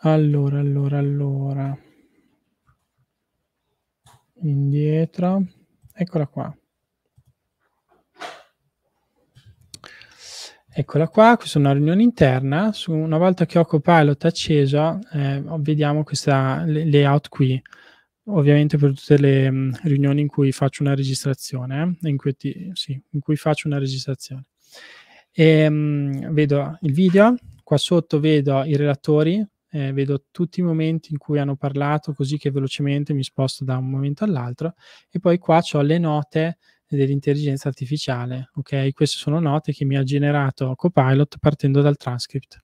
Allora, allora, allora indietro, eccola qua. Eccola qua, questa è una riunione interna, Su, una volta che ho Copilot acceso, eh, vediamo questa layout qui, ovviamente per tutte le mh, mm, riunioni in cui faccio una registrazione, eh, in, cui ti, sì, in, cui faccio una registrazione. E, ehm, mh, vedo il video, qua sotto vedo i relatori, eh, vedo tutti i momenti in cui hanno parlato così che velocemente mi sposto da un momento all'altro e poi qua ho le note dell'intelligenza artificiale, ok? Queste sono note che mi ha generato Copilot partendo dal transcript.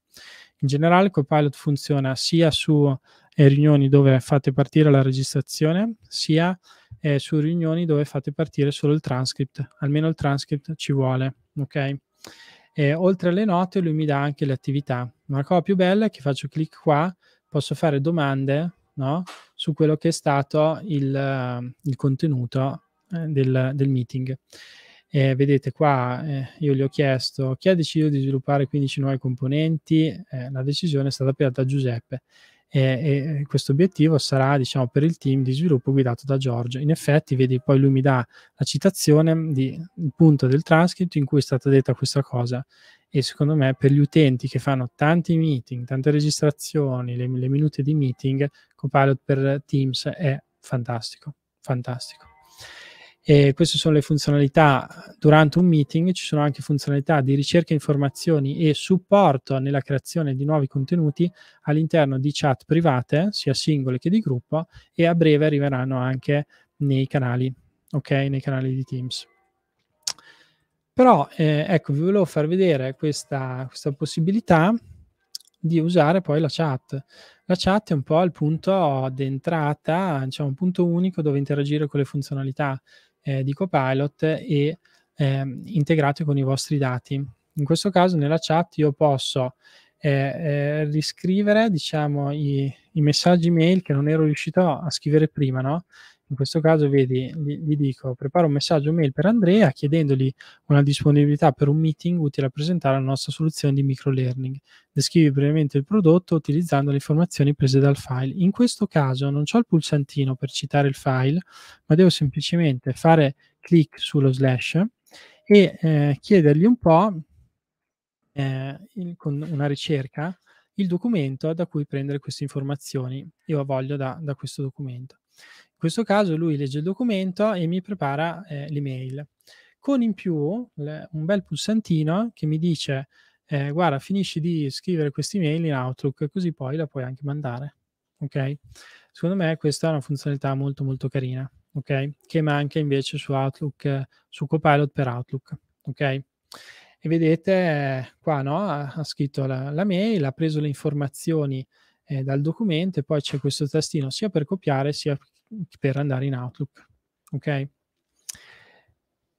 In generale Copilot funziona sia su eh, riunioni dove fate partire la registrazione, sia eh, su riunioni dove fate partire solo il transcript, almeno il transcript ci vuole, ok? E oltre alle note lui mi dà anche le attività. Una cosa più bella è che faccio clic qua, posso fare domande no? su quello che è stato il, il contenuto eh, del, del, meeting. Eh, vedete qua, eh, io gli ho chiesto chi ha deciso di sviluppare 15 nuovi componenti, eh, la decisione è stata aperta a Giuseppe e, e questo obiettivo sarà diciamo, per il team di sviluppo guidato da Giorgio. In effetti, vedi, poi lui mi dà la citazione di il punto del transcript in cui è stata detta questa cosa e secondo me per gli utenti che fanno tanti meeting, tante registrazioni, le, le minute di meeting, Copilot per Teams è fantastico, fantastico. E queste sono le funzionalità durante un meeting, ci sono anche funzionalità di ricerca informazioni e supporto nella creazione di nuovi contenuti all'interno di chat private, sia singole che di gruppo, e a breve arriveranno anche nei canali, ok? Nei canali di Teams. Però eh, ecco, vi volevo far vedere questa, questa possibilità di usare poi la chat. La chat è un po' il punto d'entrata, diciamo un punto unico dove interagire con le funzionalità eh, di Copilot e eh, integrate con i vostri dati. In questo caso nella chat io posso eh, eh, riscrivere diciamo, i, i, messaggi mail che non ero riuscito a scrivere prima, no? In questo caso, vedi, gli, gli dico, preparo un messaggio mail per Andrea chiedendogli una disponibilità per un meeting utile a presentare la nostra soluzione di microlearning. Descrivi brevemente il prodotto utilizzando le informazioni prese dal file. In questo caso non ho il pulsantino per citare il file, ma devo semplicemente fare clic sullo slash e eh, chiedergli un po' eh, il, con una ricerca il documento da cui prendere queste informazioni. Io voglio da, da questo documento questo caso lui legge il documento e mi prepara eh, l'email. Con in più le, un bel pulsantino che mi dice eh, guarda finisci di scrivere questa email in Outlook così poi la puoi anche mandare. Ok? Secondo me questa è una funzionalità molto molto carina, ok? Che manca invece su Outlook, su Copilot per Outlook, ok? E vedete qua, no? Ha, scritto la, la, mail, ha preso le informazioni eh, dal documento e poi c'è questo tastino sia per copiare sia per andare in Outlook. Ok?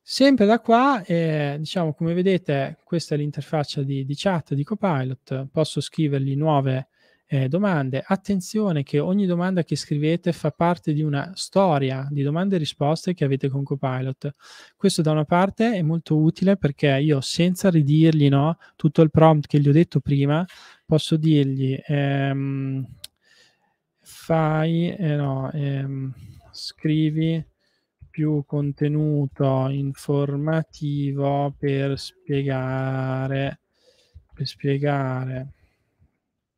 Sempre da qua, eh, diciamo, come vedete, questa è l'interfaccia di, di chat di Copilot. Posso scrivergli nuove eh, domande. Attenzione che ogni domanda che scrivete fa parte di una storia di domande e risposte che avete con Copilot. Questo da una parte è molto utile perché io senza ridirgli no, tutto il prompt che gli ho detto prima, posso dirgli ehm, fai, eh no, ehm, scrivi più contenuto informativo per spiegare, per spiegare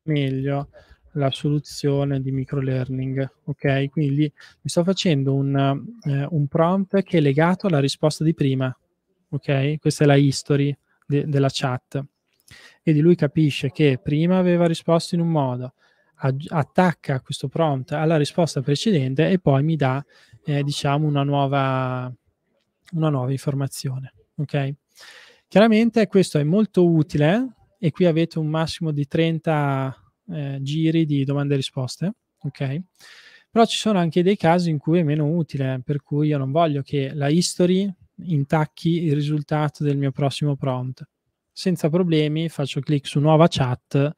meglio la soluzione di microlearning. Ok, quindi mi sto facendo un, eh, un, prompt che è legato alla risposta di prima. Ok, questa è la history de- della chat. Quindi lui capisce che prima aveva risposto in un modo, attacca questo prompt alla risposta precedente e poi mi dà, eh, diciamo, una nuova, una nuova informazione. Ok? Chiaramente questo è molto utile e qui avete un massimo di 30 eh, giri di domande e risposte. Ok? Però ci sono anche dei casi in cui è meno utile, per cui io non voglio che la history intacchi il risultato del mio prossimo prompt. Senza problemi faccio clic su nuova chat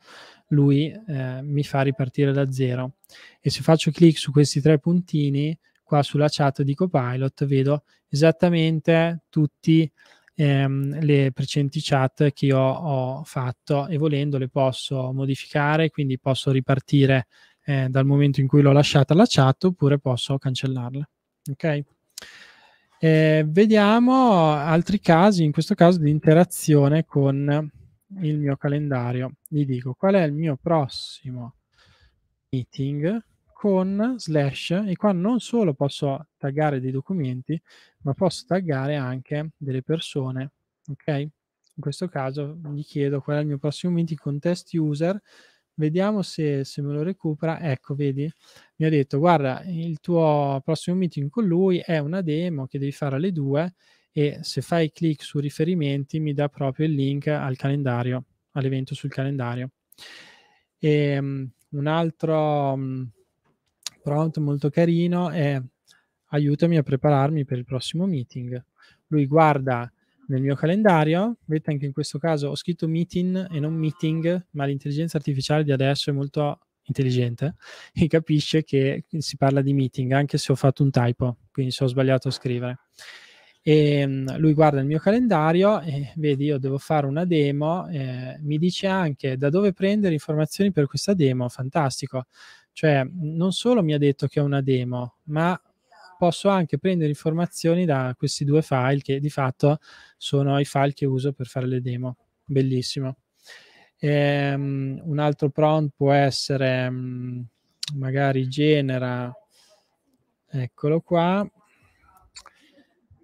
lui eh, mi fa ripartire da zero. E se faccio clic su questi tre puntini, qua sulla chat di Copilot, vedo esattamente tutti ehm, le precedenti chat che io ho fatto e volendo le posso modificare, quindi posso ripartire eh, dal momento in cui l'ho lasciata la chat oppure posso cancellarla. Ok? Eh, vediamo altri casi, in questo caso di interazione con il mio calendario, gli dico qual è il mio prossimo meeting con slash e qua non solo posso taggare dei documenti, ma posso taggare anche delle persone, ok? In questo caso gli chiedo qual è il mio prossimo meeting con test user, vediamo se, se me lo recupera. Ecco, vedi, mi ha detto guarda, il tuo prossimo meeting con lui è una demo che devi fare alle 2 e se fai clic su riferimenti mi dà proprio il link al calendario, all'evento sul calendario. E, um, un altro um, prompt molto carino è aiutami a prepararmi per il prossimo meeting. Lui guarda nel mio calendario, vedete anche in questo caso ho scritto meeting e non meeting, ma l'intelligenza artificiale di adesso è molto intelligente *laughs* e capisce che si parla di meeting, anche se ho fatto un typo, quindi se ho sbagliato a scrivere. E ehm, lui guarda il mio calendario e vedi, io devo fare una demo, eh, mi dice anche da dove prendere informazioni per questa demo, fantastico. Cioè, non solo mi ha detto che è una demo, ma posso anche prendere informazioni da questi due file che di fatto sono i file che uso per fare le demo. Bellissimo. Ehm, un altro prompt può essere mm, magari genera, eccolo qua,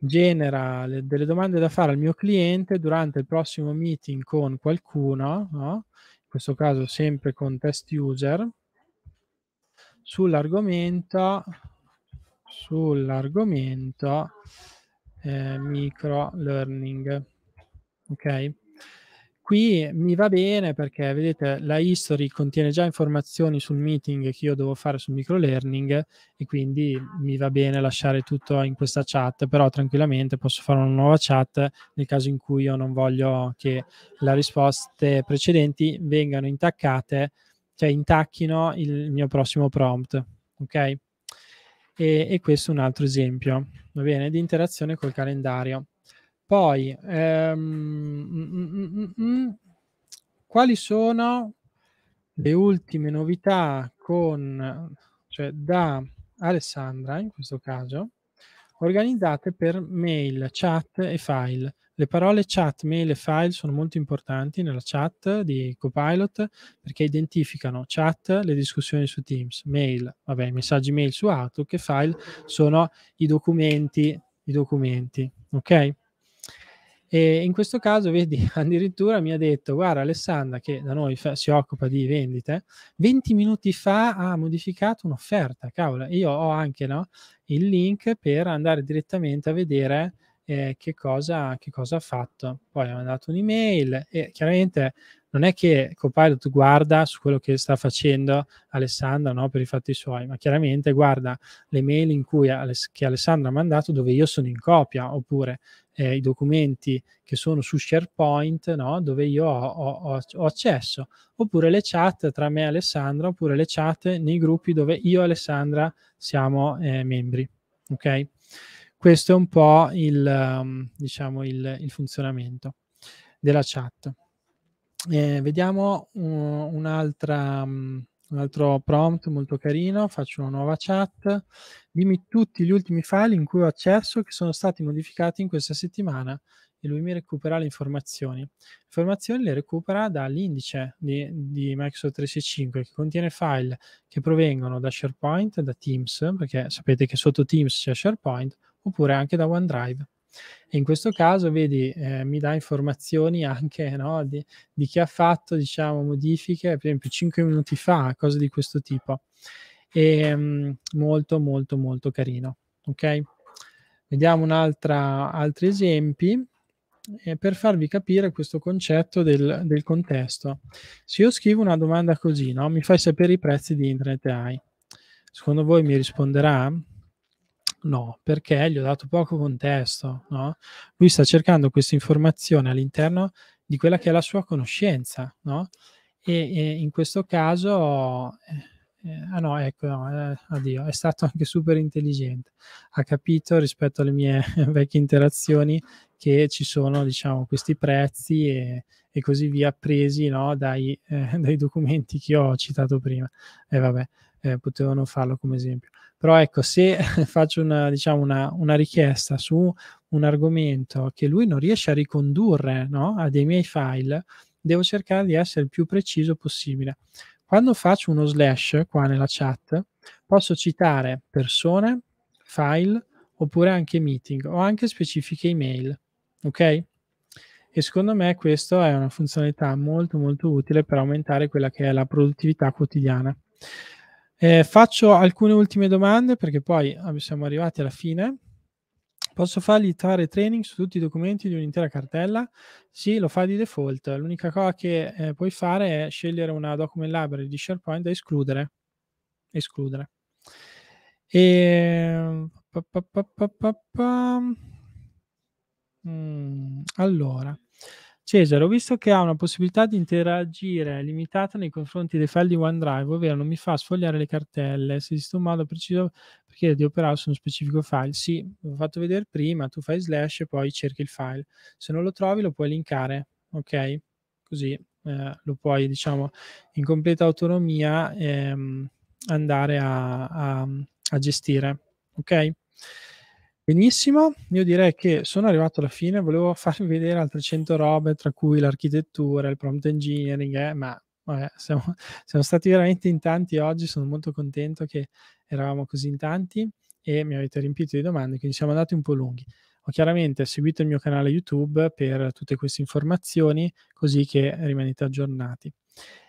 genera le, delle domande da fare al mio cliente durante il prossimo meeting con qualcuno, no? in questo caso sempre con test user, sull'argomento, sull'argomento eh, micro learning. Ok? Qui mi va bene perché vedete la history contiene già informazioni sul meeting che io devo fare sul microlearning e quindi mi va bene lasciare tutto in questa chat, però tranquillamente posso fare una nuova chat nel caso in cui io non voglio che le risposte precedenti vengano intaccate, cioè intacchino il mio prossimo prompt, ok? E, e questo è un altro esempio, va bene, di interazione col calendario. Poi, ehm, mm, mm, mm, quali sono le ultime novità con, cioè, da Alessandra in questo caso, organizzate per mail, chat e file? Le parole chat, mail e file sono molto importanti nella chat di Copilot perché identificano chat, le discussioni su Teams, mail, vabbè, messaggi mail su Outlook e file sono i documenti, i documenti, ok? E in questo caso, vedi, *laughs* addirittura mi ha detto, guarda Alessandra, che da noi fa, si occupa di vendite, 20 minuti fa ha modificato un'offerta, cavolo, io ho anche no, il link per andare direttamente a vedere eh, che, cosa, che, cosa, ha fatto. Poi ha mandato un'email e chiaramente non è che Copilot guarda su quello che sta facendo Alessandra no, per i fatti suoi, ma chiaramente guarda le mail in cui, che Alessandra ha mandato dove io sono in copia oppure eh, i documenti che sono su SharePoint, no? dove io ho, ho, ho, accesso, oppure le chat tra me e Alessandra, oppure le chat nei gruppi dove io e Alessandra siamo eh, membri. Ok? Questo è un po' il, um, diciamo, il, il funzionamento della chat. Eh, vediamo uh, un'altra... Mh, um, un altro prompt molto carino, faccio una nuova chat, dimmi tutti gli ultimi file in cui ho accesso che sono stati modificati in questa settimana e lui mi recupera le informazioni. Le informazioni le recupera dall'indice di, di Microsoft 365 che contiene file che provengono da SharePoint, da Teams, perché sapete che sotto Teams c'è SharePoint, oppure anche da OneDrive. E in questo caso, vedi, eh, mi dà informazioni anche no, di, di, chi ha fatto, diciamo, modifiche, per esempio 5 minuti fa, cose di questo tipo. E, ehm, molto, molto, molto carino. Ok? Vediamo altri esempi eh, per farvi capire questo concetto del, del, contesto. Se io scrivo una domanda così, no? mi fai sapere i prezzi di Internet AI, secondo voi mi risponderà? No, perché gli ho dato poco contesto, no? Lui sta cercando questa informazione all'interno di quella che è la sua conoscenza, no? E, e in questo caso, eh, eh, ah no, ecco, no, eh, addio, è stato anche super intelligente, ha capito rispetto alle mie *laughs* vecchie interazioni che ci sono, diciamo, questi prezzi e, e così via presi, no? Dai, eh, dai documenti che ho citato prima. E vabbè, eh, potevano farlo come esempio. Però ecco, se *laughs* faccio una, diciamo una, una, richiesta su un argomento che lui non riesce a ricondurre no? a dei miei file, devo cercare di essere il più preciso possibile. Quando faccio uno slash qua nella chat, posso citare persone, file, oppure anche meeting o anche specifiche email. Ok? E secondo me questa è una funzionalità molto molto utile per aumentare quella che è la produttività quotidiana. Eh, faccio alcune ultime domande perché poi ah, siamo arrivati alla fine. Posso fargli trarre training su tutti i documenti di un'intera cartella? Sì, lo fa di default. L'unica cosa che eh, puoi fare è scegliere una document library di SharePoint da escludere. Escludere. E... Ehm, pa, pa, pa, mm, allora, Cesare, ho visto che ha una possibilità di interagire limitata nei confronti dei file di OneDrive, ovvero non mi fa sfogliare le cartelle. Se esiste un modo preciso per chiedere di operare su uno specifico file, sì, l'ho fatto vedere prima, tu fai slash e poi cerchi il file. Se non lo trovi lo puoi linkare, ok? Così eh, lo puoi, diciamo, in completa autonomia ehm, andare a, a, a gestire, ok? Benissimo, io direi che sono arrivato alla fine, volevo farvi vedere altre 100 robe, tra cui l'architettura, il prompt engineering, eh, ma vabbè, *laughs* siamo, siamo, stati veramente in tanti oggi, sono molto contento che eravamo così in tanti e mi avete riempito di domande, quindi siamo andati un po' lunghi. Ho chiaramente seguito il mio canale YouTube per tutte queste informazioni, così che rimanete aggiornati.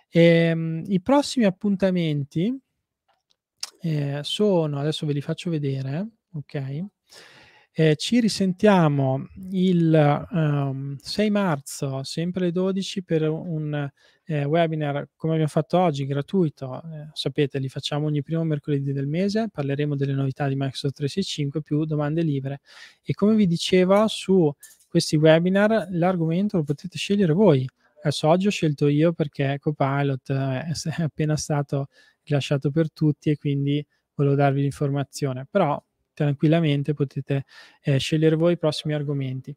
E, ehm, I prossimi appuntamenti eh, sono, adesso ve li faccio vedere, eh, ok? Eh, ci risentiamo il um, ehm, 6 marzo, sempre alle 12, per un eh, webinar come abbiamo fatto oggi, gratuito. Eh, sapete, li facciamo ogni primo mercoledì del mese, parleremo delle novità di Microsoft 365 più domande libere. E come vi dicevo, su questi webinar l'argomento lo potete scegliere voi. Adesso oggi ho scelto io perché Copilot eh, è appena stato rilasciato per tutti e quindi volevo darvi l'informazione. Però tranquillamente potete eh, scegliere voi i prossimi argomenti.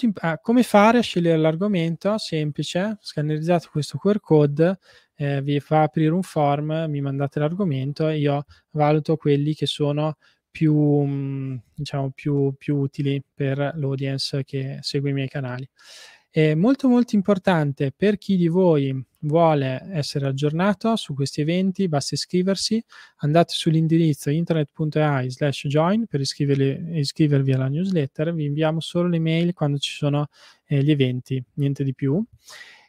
Imp- ah, come fare a scegliere l'argomento? Semplice, scannerizzate questo QR code, eh, vi fa aprire un form, mi mandate l'argomento e io valuto quelli che sono più, mm, diciamo, più, più utili per l'audience che segue i miei canali. È molto molto importante per chi di voi vuole essere aggiornato su questi eventi, basta iscriversi, andate sull'indirizzo internet.ai slash join per iscrivervi alla newsletter, vi inviamo solo le mail quando ci sono eh, gli eventi, niente di più.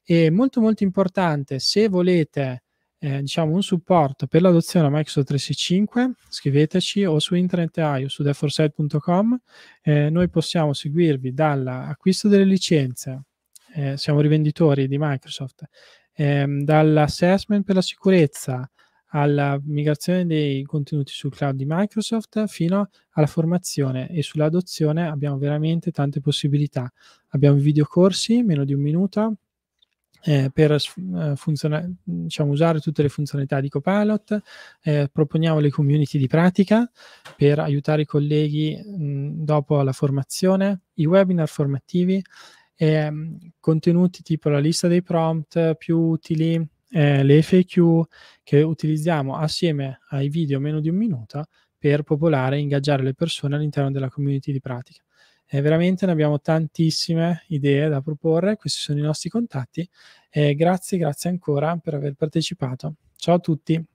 E molto molto importante, se volete eh, diciamo un supporto per l'adozione a Microsoft 365, scriveteci o su internet.ai o su deforsite.com, eh, noi possiamo seguirvi dall'acquisto delle licenze, eh, siamo rivenditori di Microsoft ehm, dall'assessment per la sicurezza alla migrazione dei contenuti sul cloud di Microsoft fino alla formazione e sull'adozione abbiamo veramente tante possibilità. Abbiamo videocorsi, meno di un minuto, eh, per eh, funziona- diciamo, usare tutte le funzionalità di Copilot, eh, proponiamo le community di pratica per aiutare i colleghi mh, mm, dopo la formazione, i webinar formativi e, ehm, contenuti tipo la lista dei prompt più utili, eh, le FAQ che utilizziamo assieme ai video meno di un minuto per popolare e ingaggiare le persone all'interno della community di pratica. Eh, veramente ne abbiamo tantissime idee da proporre, questi sono i nostri contatti. Eh, grazie, grazie ancora per aver partecipato. Ciao a tutti.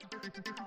Thank you.